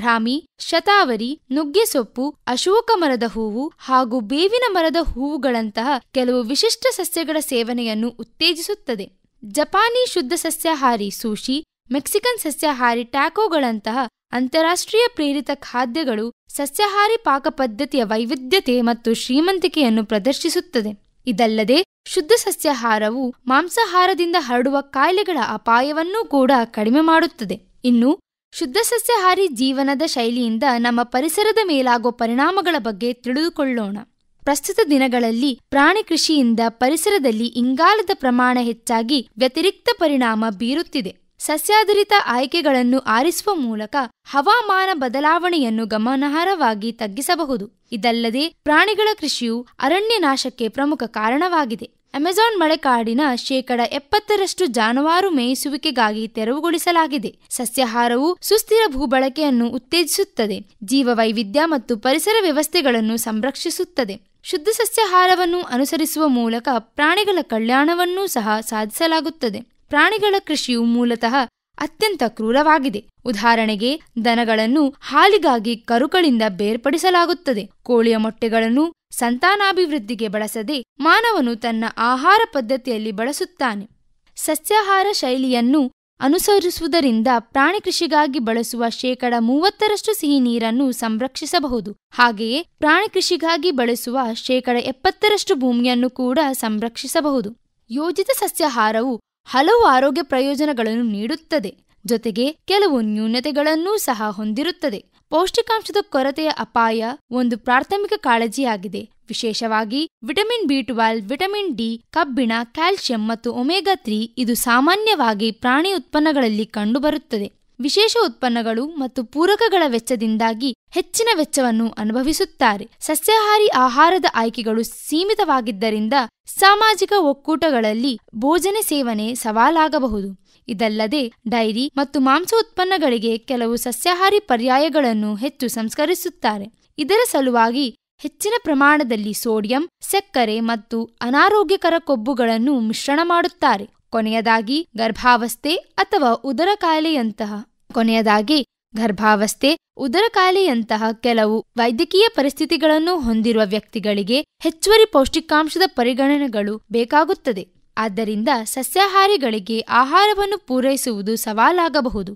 ಭ್ರಾಮಿ ಶತಾವರಿ ನುಗ್ಗೆಸೊಪ್ಪು ಅಶೋಕ ಮರದ ಹೂವು ಹಾಗೂ ಬೇವಿನ ಮರದ ಹೂವುಗಳಂತಹ ಕೆಲವು ವಿಶಿಷ್ಟ ಸಸ್ಯಗಳ ಸೇವನೆಯನ್ನು ಉತ್ತೇಜಿಸುತ್ತದೆ ಜಪಾನಿ ಶುದ್ಧ ಸಸ್ಯಾಹಾರಿ ಸೂಶಿ ಮೆಕ್ಸಿಕನ್ ಸಸ್ಯಾಹಾರಿ ಟ್ಯಾಕೋಗಳಂತಹ ಅಂತಾರಾಷ್ಟ್ರೀಯ ಪ್ರೇರಿತ ಖಾದ್ಯಗಳು ಸಸ್ಯಾಹಾರಿ ಪಾಕಪದ್ಧತಿಯ ವೈವಿಧ್ಯತೆ ಮತ್ತು ಶ್ರೀಮಂತಿಕೆಯನ್ನು ಪ್ರದರ್ಶಿಸುತ್ತದೆ ಇದಲ್ಲದೆ ಶುದ್ಧ ಸಸ್ಯಾಹಾರವು ಮಾಂಸಾಹಾರದಿಂದ ಹರಡುವ ಕಾಯಿಲೆಗಳ ಅಪಾಯವನ್ನೂ ಕೂಡ ಕಡಿಮೆ ಮಾಡುತ್ತದೆ ಇನ್ನು ಶುದ್ಧ ಸಸ್ಯಾಹಾರಿ ಜೀವನದ ಶೈಲಿಯಿಂದ ನಮ್ಮ ಪರಿಸರದ ಮೇಲಾಗುವ ಪರಿಣಾಮಗಳ ಬಗ್ಗೆ ತಿಳಿದುಕೊಳ್ಳೋಣ ಪ್ರಸ್ತುತ ದಿನಗಳಲ್ಲಿ ಪ್ರಾಣಿ ಕೃಷಿಯಿಂದ ಪರಿಸರದಲ್ಲಿ ಇಂಗಾಲದ ಪ್ರಮಾಣ ಹೆಚ್ಚಾಗಿ ವ್ಯತಿರಿಕ್ತ ಪರಿಣಾಮ ಬೀರುತ್ತಿದೆ ಸಸ್ಯಾಧಾರಿತ ಆಯ್ಕೆಗಳನ್ನು ಆರಿಸುವ ಮೂಲಕ ಹವಾಮಾನ ಬದಲಾವಣೆಯನ್ನು ಗಮನಾರ್ಹವಾಗಿ ತಗ್ಗಿಸಬಹುದು ಇದಲ್ಲದೆ ಪ್ರಾಣಿಗಳ ಕೃಷಿಯು ಅರಣ್ಯ ನಾಶಕ್ಕೆ ಪ್ರಮುಖ ಕಾರಣವಾಗಿದೆ ಅಮೆಜಾನ್ ಮಳೆಕಾಡಿನ ಶೇಕಡ ಎಪ್ಪತ್ತರಷ್ಟು ಜಾನುವಾರು ಮೇಯಿಸುವಿಕೆಗಾಗಿ ತೆರವುಗೊಳಿಸಲಾಗಿದೆ ಸಸ್ಯಾಹಾರವು ಸುಸ್ಥಿರ ಭೂಬಳಕೆಯನ್ನು ಉತ್ತೇಜಿಸುತ್ತದೆ ಜೀವವೈವಿಧ್ಯ ಮತ್ತು ಪರಿಸರ ವ್ಯವಸ್ಥೆಗಳನ್ನು ಸಂರಕ್ಷಿಸುತ್ತದೆ ಶುದ್ಧ ಸಸ್ಯಾಹಾರವನ್ನು ಅನುಸರಿಸುವ ಮೂಲಕ ಪ್ರಾಣಿಗಳ ಕಲ್ಯಾಣವನ್ನೂ ಸಹ ಸಾಧಿಸಲಾಗುತ್ತದೆ ಪ್ರಾಣಿಗಳ ಕೃಷಿಯು ಮೂಲತಃ ಅತ್ಯಂತ ಕ್ರೂರವಾಗಿದೆ ಉದಾಹರಣೆಗೆ ದನಗಳನ್ನು ಹಾಲಿಗಾಗಿ ಕರುಗಳಿಂದ ಬೇರ್ಪಡಿಸಲಾಗುತ್ತದೆ ಕೋಳಿಯ ಮೊಟ್ಟೆಗಳನ್ನು ಸಂತಾನಾಭಿವೃದ್ಧಿಗೆ ಬಳಸದೆ ಮಾನವನು ತನ್ನ ಆಹಾರ ಪದ್ಧತಿಯಲ್ಲಿ ಬಳಸುತ್ತಾನೆ ಸಸ್ಯಾಹಾರ ಶೈಲಿಯನ್ನು ಅನುಸರಿಸುವುದರಿಂದ ಪ್ರಾಣಿ ಕೃಷಿಗಾಗಿ ಬಳಸುವ ಶೇಕಡ ಮೂವತ್ತರಷ್ಟು ಸಿಹಿ ನೀರನ್ನು ಸಂರಕ್ಷಿಸಬಹುದು ಹಾಗೆಯೇ ಪ್ರಾಣಿ ಕೃಷಿಗಾಗಿ ಬಳಸುವ ಶೇಕಡ ಎಪ್ಪತ್ತರಷ್ಟು ಭೂಮಿಯನ್ನು ಕೂಡ ಸಂರಕ್ಷಿಸಬಹುದು ಯೋಜಿತ ಸಸ್ಯಾಹಾರವು ಹಲವು ಆರೋಗ್ಯ ಪ್ರಯೋಜನಗಳನ್ನು ನೀಡುತ್ತದೆ ಜೊತೆಗೆ ಕೆಲವು ನ್ಯೂನತೆಗಳನ್ನೂ ಸಹ ಹೊಂದಿರುತ್ತದೆ ಪೌಷ್ಟಿಕಾಂಶದ ಕೊರತೆಯ ಅಪಾಯ ಒಂದು ಪ್ರಾಥಮಿಕ ಕಾಳಜಿಯಾಗಿದೆ ವಿಶೇಷವಾಗಿ vitamin B twelve vitamin D ಕಬ್ಬಿಣ ಕ್ಯಾಲ್ಸಿಯಂ ಮತ್ತು ಒಮೆಗಾ ತ್ರೀ ಇದು ಸಾಮಾನ್ಯವಾಗಿ ಪ್ರಾಣಿ ಉತ್ಪನ್ನಗಳಲ್ಲಿ ಕಂಡುಬರುತ್ತದೆ ವಿಶೇಷ ಉತ್ಪನ್ನಗಳು ಮತ್ತು ಪೂರಕಗಳ ವೆಚ್ಚದಿಂದಾಗಿ ಹೆಚ್ಚಿನ ವೆಚ್ಚವನ್ನು ಅನುಭವಿಸುತ್ತಾರೆ ಸಸ್ಯಾಹಾರಿ ಆಹಾರದ ಆಯ್ಕೆಗಳು ಸೀಮಿತವಾಗಿದ್ದರಿಂದ ಸಾಮಾಜಿಕ ಒಕ್ಕೂಟಗಳಲ್ಲಿ ಭೋಜನ ಸೇವನೆ ಸವಾಲಾಗಬಹುದು ಇದಲ್ಲದೆ ಡೈರಿ ಮತ್ತು ಮಾಂಸ ಉತ್ಪನ್ನಗಳಿಗೆ ಕೆಲವು ಸಸ್ಯಾಹಾರಿ ಪರ್ಯಾಯಗಳನ್ನು ಹೆಚ್ಚು ಸಂಸ್ಕರಿಸುತ್ತಾರೆ ಇದರ ಸಲುವಾಗಿ ಹೆಚ್ಚಿನ ಪ್ರಮಾಣದಲ್ಲಿ ಸೋಡಿಯಂ ಸಕ್ಕರೆ ಮತ್ತು ಅನಾರೋಗ್ಯಕರ ಕೊಬ್ಬುಗಳನ್ನು ಮಿಶ್ರಣ ಮಾಡುತ್ತಾರೆ ಕೊನೆಯದಾಗಿ ಗರ್ಭಾವಸ್ಥೆ ಅಥವಾ ಉದರ ಕಾಯಿಲೆಯಂತಹ ಕೊನೆಯದಾಗಿ ಗರ್ಭಾವಸ್ಥೆ ಉದರ ಕಾಯಿಲೆಯಂತಹ ಕೆಲವು ವೈದ್ಯಕೀಯ ಪರಿಸ್ಥಿತಿಗಳನ್ನು ಹೊಂದಿರುವ ವ್ಯಕ್ತಿಗಳಿಗೆ ಹೆಚ್ಚುವರಿ ಪೌಷ್ಟಿಕಾಂಶದ ಪರಿಗಣನೆಗಳು ಬೇಕಾಗುತ್ತದೆ ಆದ್ದರಿಂದ ಸಸ್ಯಾಹಾರಿಗಳಿಗೆ ಆಹಾರವನ್ನು ಪೂರೈಸುವುದು ಸವಾಲಾಗಬಹುದು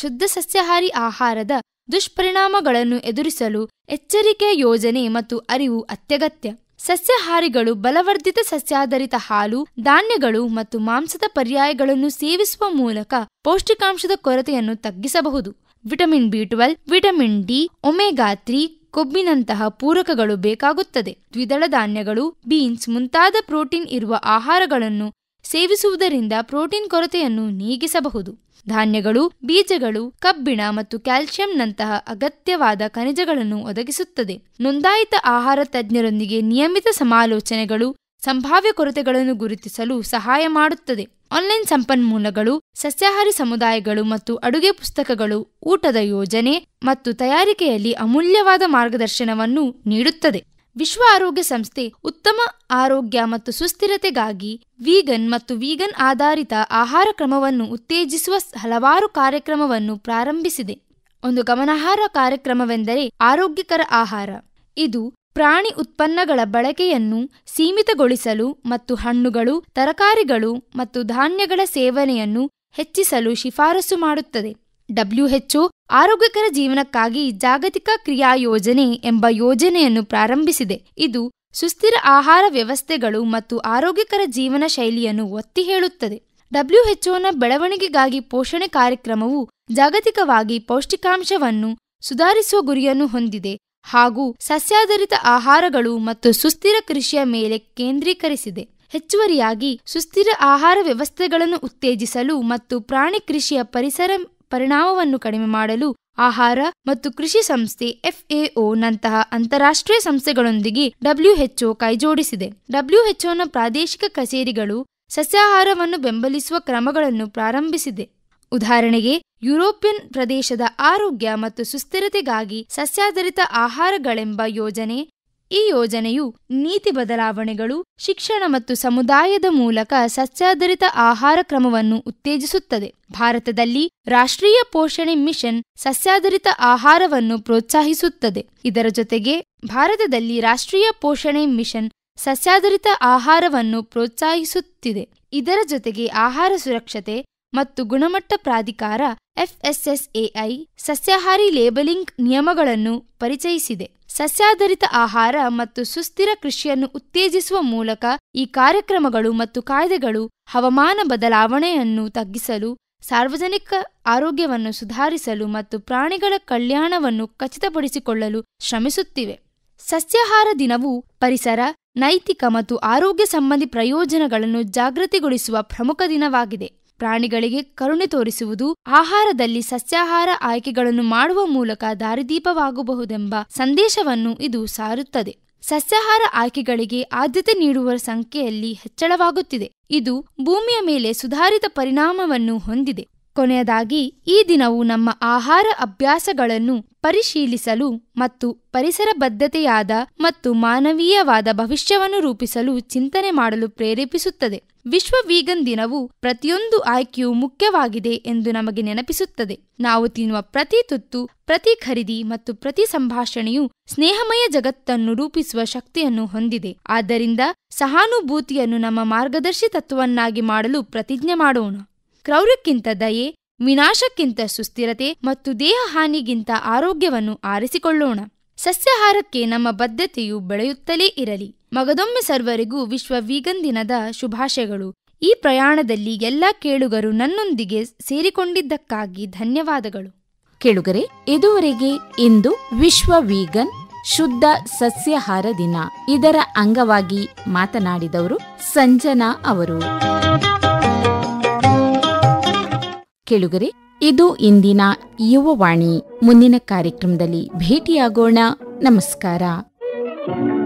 ಶುದ್ಧ ಸಸ್ಯಾಹಾರಿ ಆಹಾರದ ದುಷ್ಪರಿಣಾಮಗಳನ್ನು ಎದುರಿಸಲು ಎಚ್ಚರಿಕೆ ಯೋಜನೆ ಮತ್ತು ಅರಿವು ಅತ್ಯಗತ್ಯ ಸಸ್ಯಾಹಾರಿಗಳು ಬಲವರ್ಧಿತ ಸಸ್ಯಾಧಾರಿತ ಹಾಲು ಧಾನ್ಯಗಳು ಮತ್ತು ಮಾಂಸದ ಪರ್ಯಾಯಗಳನ್ನು ಸೇವಿಸುವ ಮೂಲಕ ಪೌಷ್ಟಿಕಾಂಶದ ಕೊರತೆಯನ್ನು ತಗ್ಗಿಸಬಹುದು vitamin B twelve vitamin D omega three ಕೊಬ್ಬಿನಂತಹ ಪೂರಕಗಳು ಬೇಕಾಗುತ್ತದೆ ದ್ವಿದಳ ಧಾನ್ಯಗಳು ಬೀನ್ಸ್ ಮುಂತಾದ ಪ್ರೋಟೀನ್ ಇರುವ ಆಹಾರಗಳನ್ನು ಸೇವಿಸುವುದರಿಂದ ಪ್ರೋಟೀನ್ ಕೊರತೆಯನ್ನು ನೀಗಿಸಬಹುದು ಧಾನ್ಯಗಳು ಬೀಜಗಳು ಕಬ್ಬಿಣ ಮತ್ತು ಕ್ಯಾಲ್ಸಿಯಂನಂತಹ ಅಗತ್ಯವಾದ ಖನಿಜಗಳನ್ನು ಒದಗಿಸುತ್ತದೆ ನೋಂದಾಯಿತ ಆಹಾರ ತಜ್ಞರೊಂದಿಗೆ ನಿಯಮಿತ ಸಮಾಲೋಚನೆಗಳು ಸಂಭಾವ್ಯ ಕೊರತೆಗಳನ್ನು ಗುರುತಿಸಲು ಸಹಾಯ ಮಾಡುತ್ತದೆ ಆನ್ಲೈನ್ ಸಂಪನ್ಮೂಲಗಳು ಸಸ್ಯಾಹಾರಿ ಸಮುದಾಯಗಳು ಮತ್ತು ಅಡುಗೆ ಪುಸ್ತಕಗಳು ಊಟದ ಯೋಜನೆ ಮತ್ತು ತಯಾರಿಕೆಯಲ್ಲಿ ಅಮೂಲ್ಯವಾದ ಮಾರ್ಗದರ್ಶನವನ್ನು ನೀಡುತ್ತದೆ ವಿಶ್ವ ಆರೋಗ್ಯ ಸಂಸ್ಥೆ ಉತ್ತಮ ಆರೋಗ್ಯ ಮತ್ತು ಸುಸ್ಥಿರತೆಗಾಗಿ ವೀಗನ್ ಮತ್ತು ವೀಗನ್ ಆಧಾರಿತ ಆಹಾರ ಕ್ರಮವನ್ನು ಉತ್ತೇಜಿಸುವ ಹಲವಾರು ಕಾರ್ಯಕ್ರಮವನ್ನು ಪ್ರಾರಂಭಿಸಿದೆ ಒಂದು ಗಮನಾರ್ಹ ಕಾರ್ಯಕ್ರಮವೆಂದರೆ ಆರೋಗ್ಯಕರ ಆಹಾರ ಇದು ಪ್ರಾಣಿ ಉತ್ಪನ್ನಗಳ ಬಳಕೆಯನ್ನು ಸೀಮಿತಗೊಳಿಸಲು ಮತ್ತು ಹಣ್ಣುಗಳು ತರಕಾರಿಗಳು ಮತ್ತು ಧಾನ್ಯಗಳ ಸೇವನೆಯನ್ನು ಹೆಚ್ಚಿಸಲು ಶಿಫಾರಸು ಮಾಡುತ್ತದೆ ಡಬ್ಲ್ಯೂಹೆಚ್ಒ ಆರೋಗ್ಯಕರ ಜೀವನಕ್ಕಾಗಿ ಜಾಗತಿಕ ಕ್ರಿಯಾ ಯೋಜನೆ ಎಂಬ ಯೋಜನೆಯನ್ನು ಪ್ರಾರಂಭಿಸಿದೆ ಇದು ಸುಸ್ಥಿರ ಆಹಾರ ವ್ಯವಸ್ಥೆಗಳು ಮತ್ತು ಆರೋಗ್ಯಕರ ಜೀವನ ಶೈಲಿಯನ್ನು ಒತ್ತಿ ಹೇಳುತ್ತದೆ ಡಬ್ಲ್ಯುಎಚ್ಒನ ಬೆಳವಣಿಗೆಗಾಗಿ ಪೋಷಣೆ ಕಾರ್ಯಕ್ರಮವು ಜಾಗತಿಕವಾಗಿ ಪೌಷ್ಟಿಕಾಂಶವನ್ನು ಸುಧಾರಿಸುವ ಗುರಿಯನ್ನು ಹೊಂದಿದೆ ಹಾಗೂ ಸಸ್ಯಾಧಾರಿತ ಆಹಾರಗಳು ಮತ್ತು ಸುಸ್ಥಿರ ಕೃಷಿಯ ಮೇಲೆ ಕೇಂದ್ರೀಕರಿಸಿದೆ ಹೆಚ್ಚುವರಿಯಾಗಿ ಸುಸ್ಥಿರ ಆಹಾರ ವ್ಯವಸ್ಥೆಗಳನ್ನು ಉತ್ತೇಜಿಸಲು ಮತ್ತು ಪ್ರಾಣಿ ಕೃಷಿಯ ಪರಿಸರ ಪರಿಣಾಮವನ್ನು ಕಡಿಮೆ ಮಾಡಲು ಆಹಾರ ಮತ್ತು ಕೃಷಿ ಸಂಸ್ಥೆ ಎಫ್ಎಒ ನಂತಹ ಅಂತಾರಾಷ್ಟ್ರೀಯ ಸಂಸ್ಥೆಗಳೊಂದಿಗೆ ಡಬ್ಲ್ಯೂಎಚ್ಒ ಕೈಜೋಡಿಸಿದೆ ಡಬ್ಲ್ಯೂಎಚ್ಒನ ಪ್ರಾದೇಶಿಕ ಕಚೇರಿಗಳು ಸಸ್ಯಾಹಾರವನ್ನು ಬೆಂಬಲಿಸುವ ಕ್ರಮಗಳನ್ನು ಪ್ರಾರಂಭಿಸಿದೆ ಉದಾಹರಣೆಗೆ ಯುರೋಪಿಯನ್ ಪ್ರದೇಶದ ಆರೋಗ್ಯ ಮತ್ತು ಸುಸ್ಥಿರತೆಗಾಗಿ ಸಸ್ಯಾಧಾರಿತ ಆಹಾರಗಳೆಂಬ ಯೋಜನೆ ಈ ಯೋಜನೆಯು ನೀತಿ ಬದಲಾವಣೆಗಳು ಶಿಕ್ಷಣ ಮತ್ತು ಸಮುದಾಯದ ಮೂಲಕ ಸಸ್ಯಾಧಾರಿತ ಆಹಾರ ಕ್ರಮವನ್ನು ಉತ್ತೇಜಿಸುತ್ತದೆ ಭಾರತದಲ್ಲಿ ರಾಷ್ಟ್ರೀಯ ಪೋಷಣೆ ಮಿಷನ್ ಸಸ್ಯಾಧಾರಿತ ಆಹಾರವನ್ನು ಪ್ರೋತ್ಸಾಹಿಸುತ್ತದೆ ಇದರ ಜೊತೆಗೆ ಭಾರತದಲ್ಲಿ ರಾಷ್ಟ್ರೀಯ ಪೋಷಣೆ ಮಿಷನ್ ಸಸ್ಯಾಧಾರಿತ ಆಹಾರವನ್ನು ಪ್ರೋತ್ಸಾಹಿಸುತ್ತಿದೆ ಇದರ ಜೊತೆಗೆ ಆಹಾರ ಸುರಕ್ಷತೆ ಮತ್ತು ಗುಣಮಟ್ಟ ಪ್ರಾಧಿಕಾರ ಎಫ್ಎಸ್ಎಸ್ಎಐ ಸಸ್ಯಾಹಾರಿ ಲೇಬಲಿಂಗ್ ನಿಯಮಗಳನ್ನು ಪರಿಚಯಿಸಿದೆ ಸಸ್ಯಾಧಾರಿತ ಆಹಾರ ಮತ್ತು ಸುಸ್ಥಿರ ಕೃಷಿಯನ್ನು ಉತ್ತೇಜಿಸುವ ಮೂಲಕ ಈ ಕಾರ್ಯಕ್ರಮಗಳು ಮತ್ತು ಕಾಯ್ದೆಗಳು ಹವಾಮಾನ ಬದಲಾವಣೆಯನ್ನು ತಗ್ಗಿಸಲು ಸಾರ್ವಜನಿಕ ಆರೋಗ್ಯವನ್ನು ಸುಧಾರಿಸಲು ಮತ್ತು ಪ್ರಾಣಿಗಳ ಕಲ್ಯಾಣವನ್ನು ಖಚಿತಪಡಿಸಿಕೊಳ್ಳಲು ಶ್ರಮಿಸುತ್ತಿವೆ ಸಸ್ಯಾಹಾರ ದಿನವು ಪರಿಸರ ನೈತಿಕ ಮತ್ತು ಆರೋಗ್ಯ ಸಂಬಂಧಿ ಪ್ರಯೋಜನಗಳನ್ನು ಜಾಗೃತಿಗೊಳಿಸುವ ಪ್ರಮುಖ ದಿನವಾಗಿದೆ ಪ್ರಾಣಿಗಳಿಗೆ ಕರುಣೆ ತೋರಿಸುವುದು ಆಹಾರದಲ್ಲಿ ಸಸ್ಯಾಹಾರ ಆಯ್ಕೆಗಳನ್ನು ಮಾಡುವ ಮೂಲಕ ದಾರಿದೀಪವಾಗಬಹುದೆಂಬ ಸಂದೇಶವನ್ನು ಇದು ಸಾರುತ್ತದೆ ಸಸ್ಯಾಹಾರ ಆಯ್ಕೆಗಳಿಗೆ ಆದ್ಯತೆ ನೀಡುವ ಸಂಖ್ಯೆಯಲ್ಲಿ ಹೆಚ್ಚಳವಾಗುತ್ತಿದೆ ಇದು ಭೂಮಿಯ ಮೇಲೆ ಸುಧಾರಿತ ಪರಿಣಾಮವನ್ನು ಹೊಂದಿದೆ ಕೊನೆಯದಾಗಿ ಈ ದಿನವು ನಮ್ಮ ಆಹಾರ ಅಭ್ಯಾಸಗಳನ್ನು ಪರಿಶೀಲಿಸಲು ಮತ್ತು ಪರಿಸರ ಬದ್ಧತೆಯಾದ ಮತ್ತು ಮಾನವೀಯವಾದ ಭವಿಷ್ಯವನ್ನು ರೂಪಿಸಲು ಚಿಂತನೆ ಮಾಡಲು ಪ್ರೇರೇಪಿಸುತ್ತದೆ ವಿಶ್ವ ವೀಗನ್ ದಿನವು ಪ್ರತಿಯೊಂದು ಆಯ್ಕೆಯು ಮುಖ್ಯವಾಗಿದೆ ಎಂದು ನಮಗೆ ನೆನಪಿಸುತ್ತದೆ ನಾವು ತಿನ್ನುವ ಪ್ರತಿ ತುತ್ತು ಪ್ರತಿ ಖರೀದಿ ಮತ್ತು ಪ್ರತಿ ಸಂಭಾಷಣೆಯು ಸ್ನೇಹಮಯ ಜಗತ್ತನ್ನು ರೂಪಿಸುವ ಶಕ್ತಿಯನ್ನು ಹೊಂದಿದೆ ಆದ್ದರಿಂದ ಸಹಾನುಭೂತಿಯನ್ನು ನಮ್ಮ ಮಾರ್ಗದರ್ಶಿ ತತ್ವವನ್ನಾಗಿ ಮಾಡಲು ಪ್ರತಿಜ್ಞೆ ಮಾಡೋಣ ಕ್ರೌರ್ಯಕ್ಕಿಂತ ದಯೆ ವಿನಾಶಕ್ಕಿಂತ ಸುಸ್ಥಿರತೆ ಮತ್ತು ದೇಹ ಹಾನಿಗಿಂತ ಆರೋಗ್ಯವನ್ನು ಆರಿಸಿಕೊಳ್ಳೋಣ ಸಸ್ಯಾಹಾರಕ್ಕೆ ನಮ್ಮ ಬದ್ಧತೆಯು ಬೆಳೆಯುತ್ತಲೇ ಇರಲಿ ಮಗದೊಮ್ಮೆ ಸರ್ವರಿಗೂ ವಿಶ್ವ ವೀಗನ್ ದಿನದ ಶುಭಾಶಯಗಳು ಈ ಪ್ರಯಾಣದಲ್ಲಿ ಎಲ್ಲ ಕೇಳುಗರು ನನ್ನೊಂದಿಗೆ ಸೇರಿಕೊಂಡಿದ್ದಕ್ಕಾಗಿ ಧನ್ಯವಾದಗಳು ಕೇಳುಗರೆ ಇದುವರೆಗೆ ಇಂದು ವಿಶ್ವ ವೀಗನ್ ಶುದ್ಧ ಸಸ್ಯಾಹಾರ ದಿನ ಇದರ ಅಂಗವಾಗಿ ಮಾತನಾಡಿದವರು ಸಂಜನಾ ಅವರು ಕೇಳುಗರೆ ಇದು ಇಂದಿನ ಯುವವಾಣಿ ಮುಂದಿನ ಕಾರ್ಯಕ್ರಮದಲ್ಲಿ ಭೇಟಿಯಾಗೋಣ ನಮಸ್ಕಾರ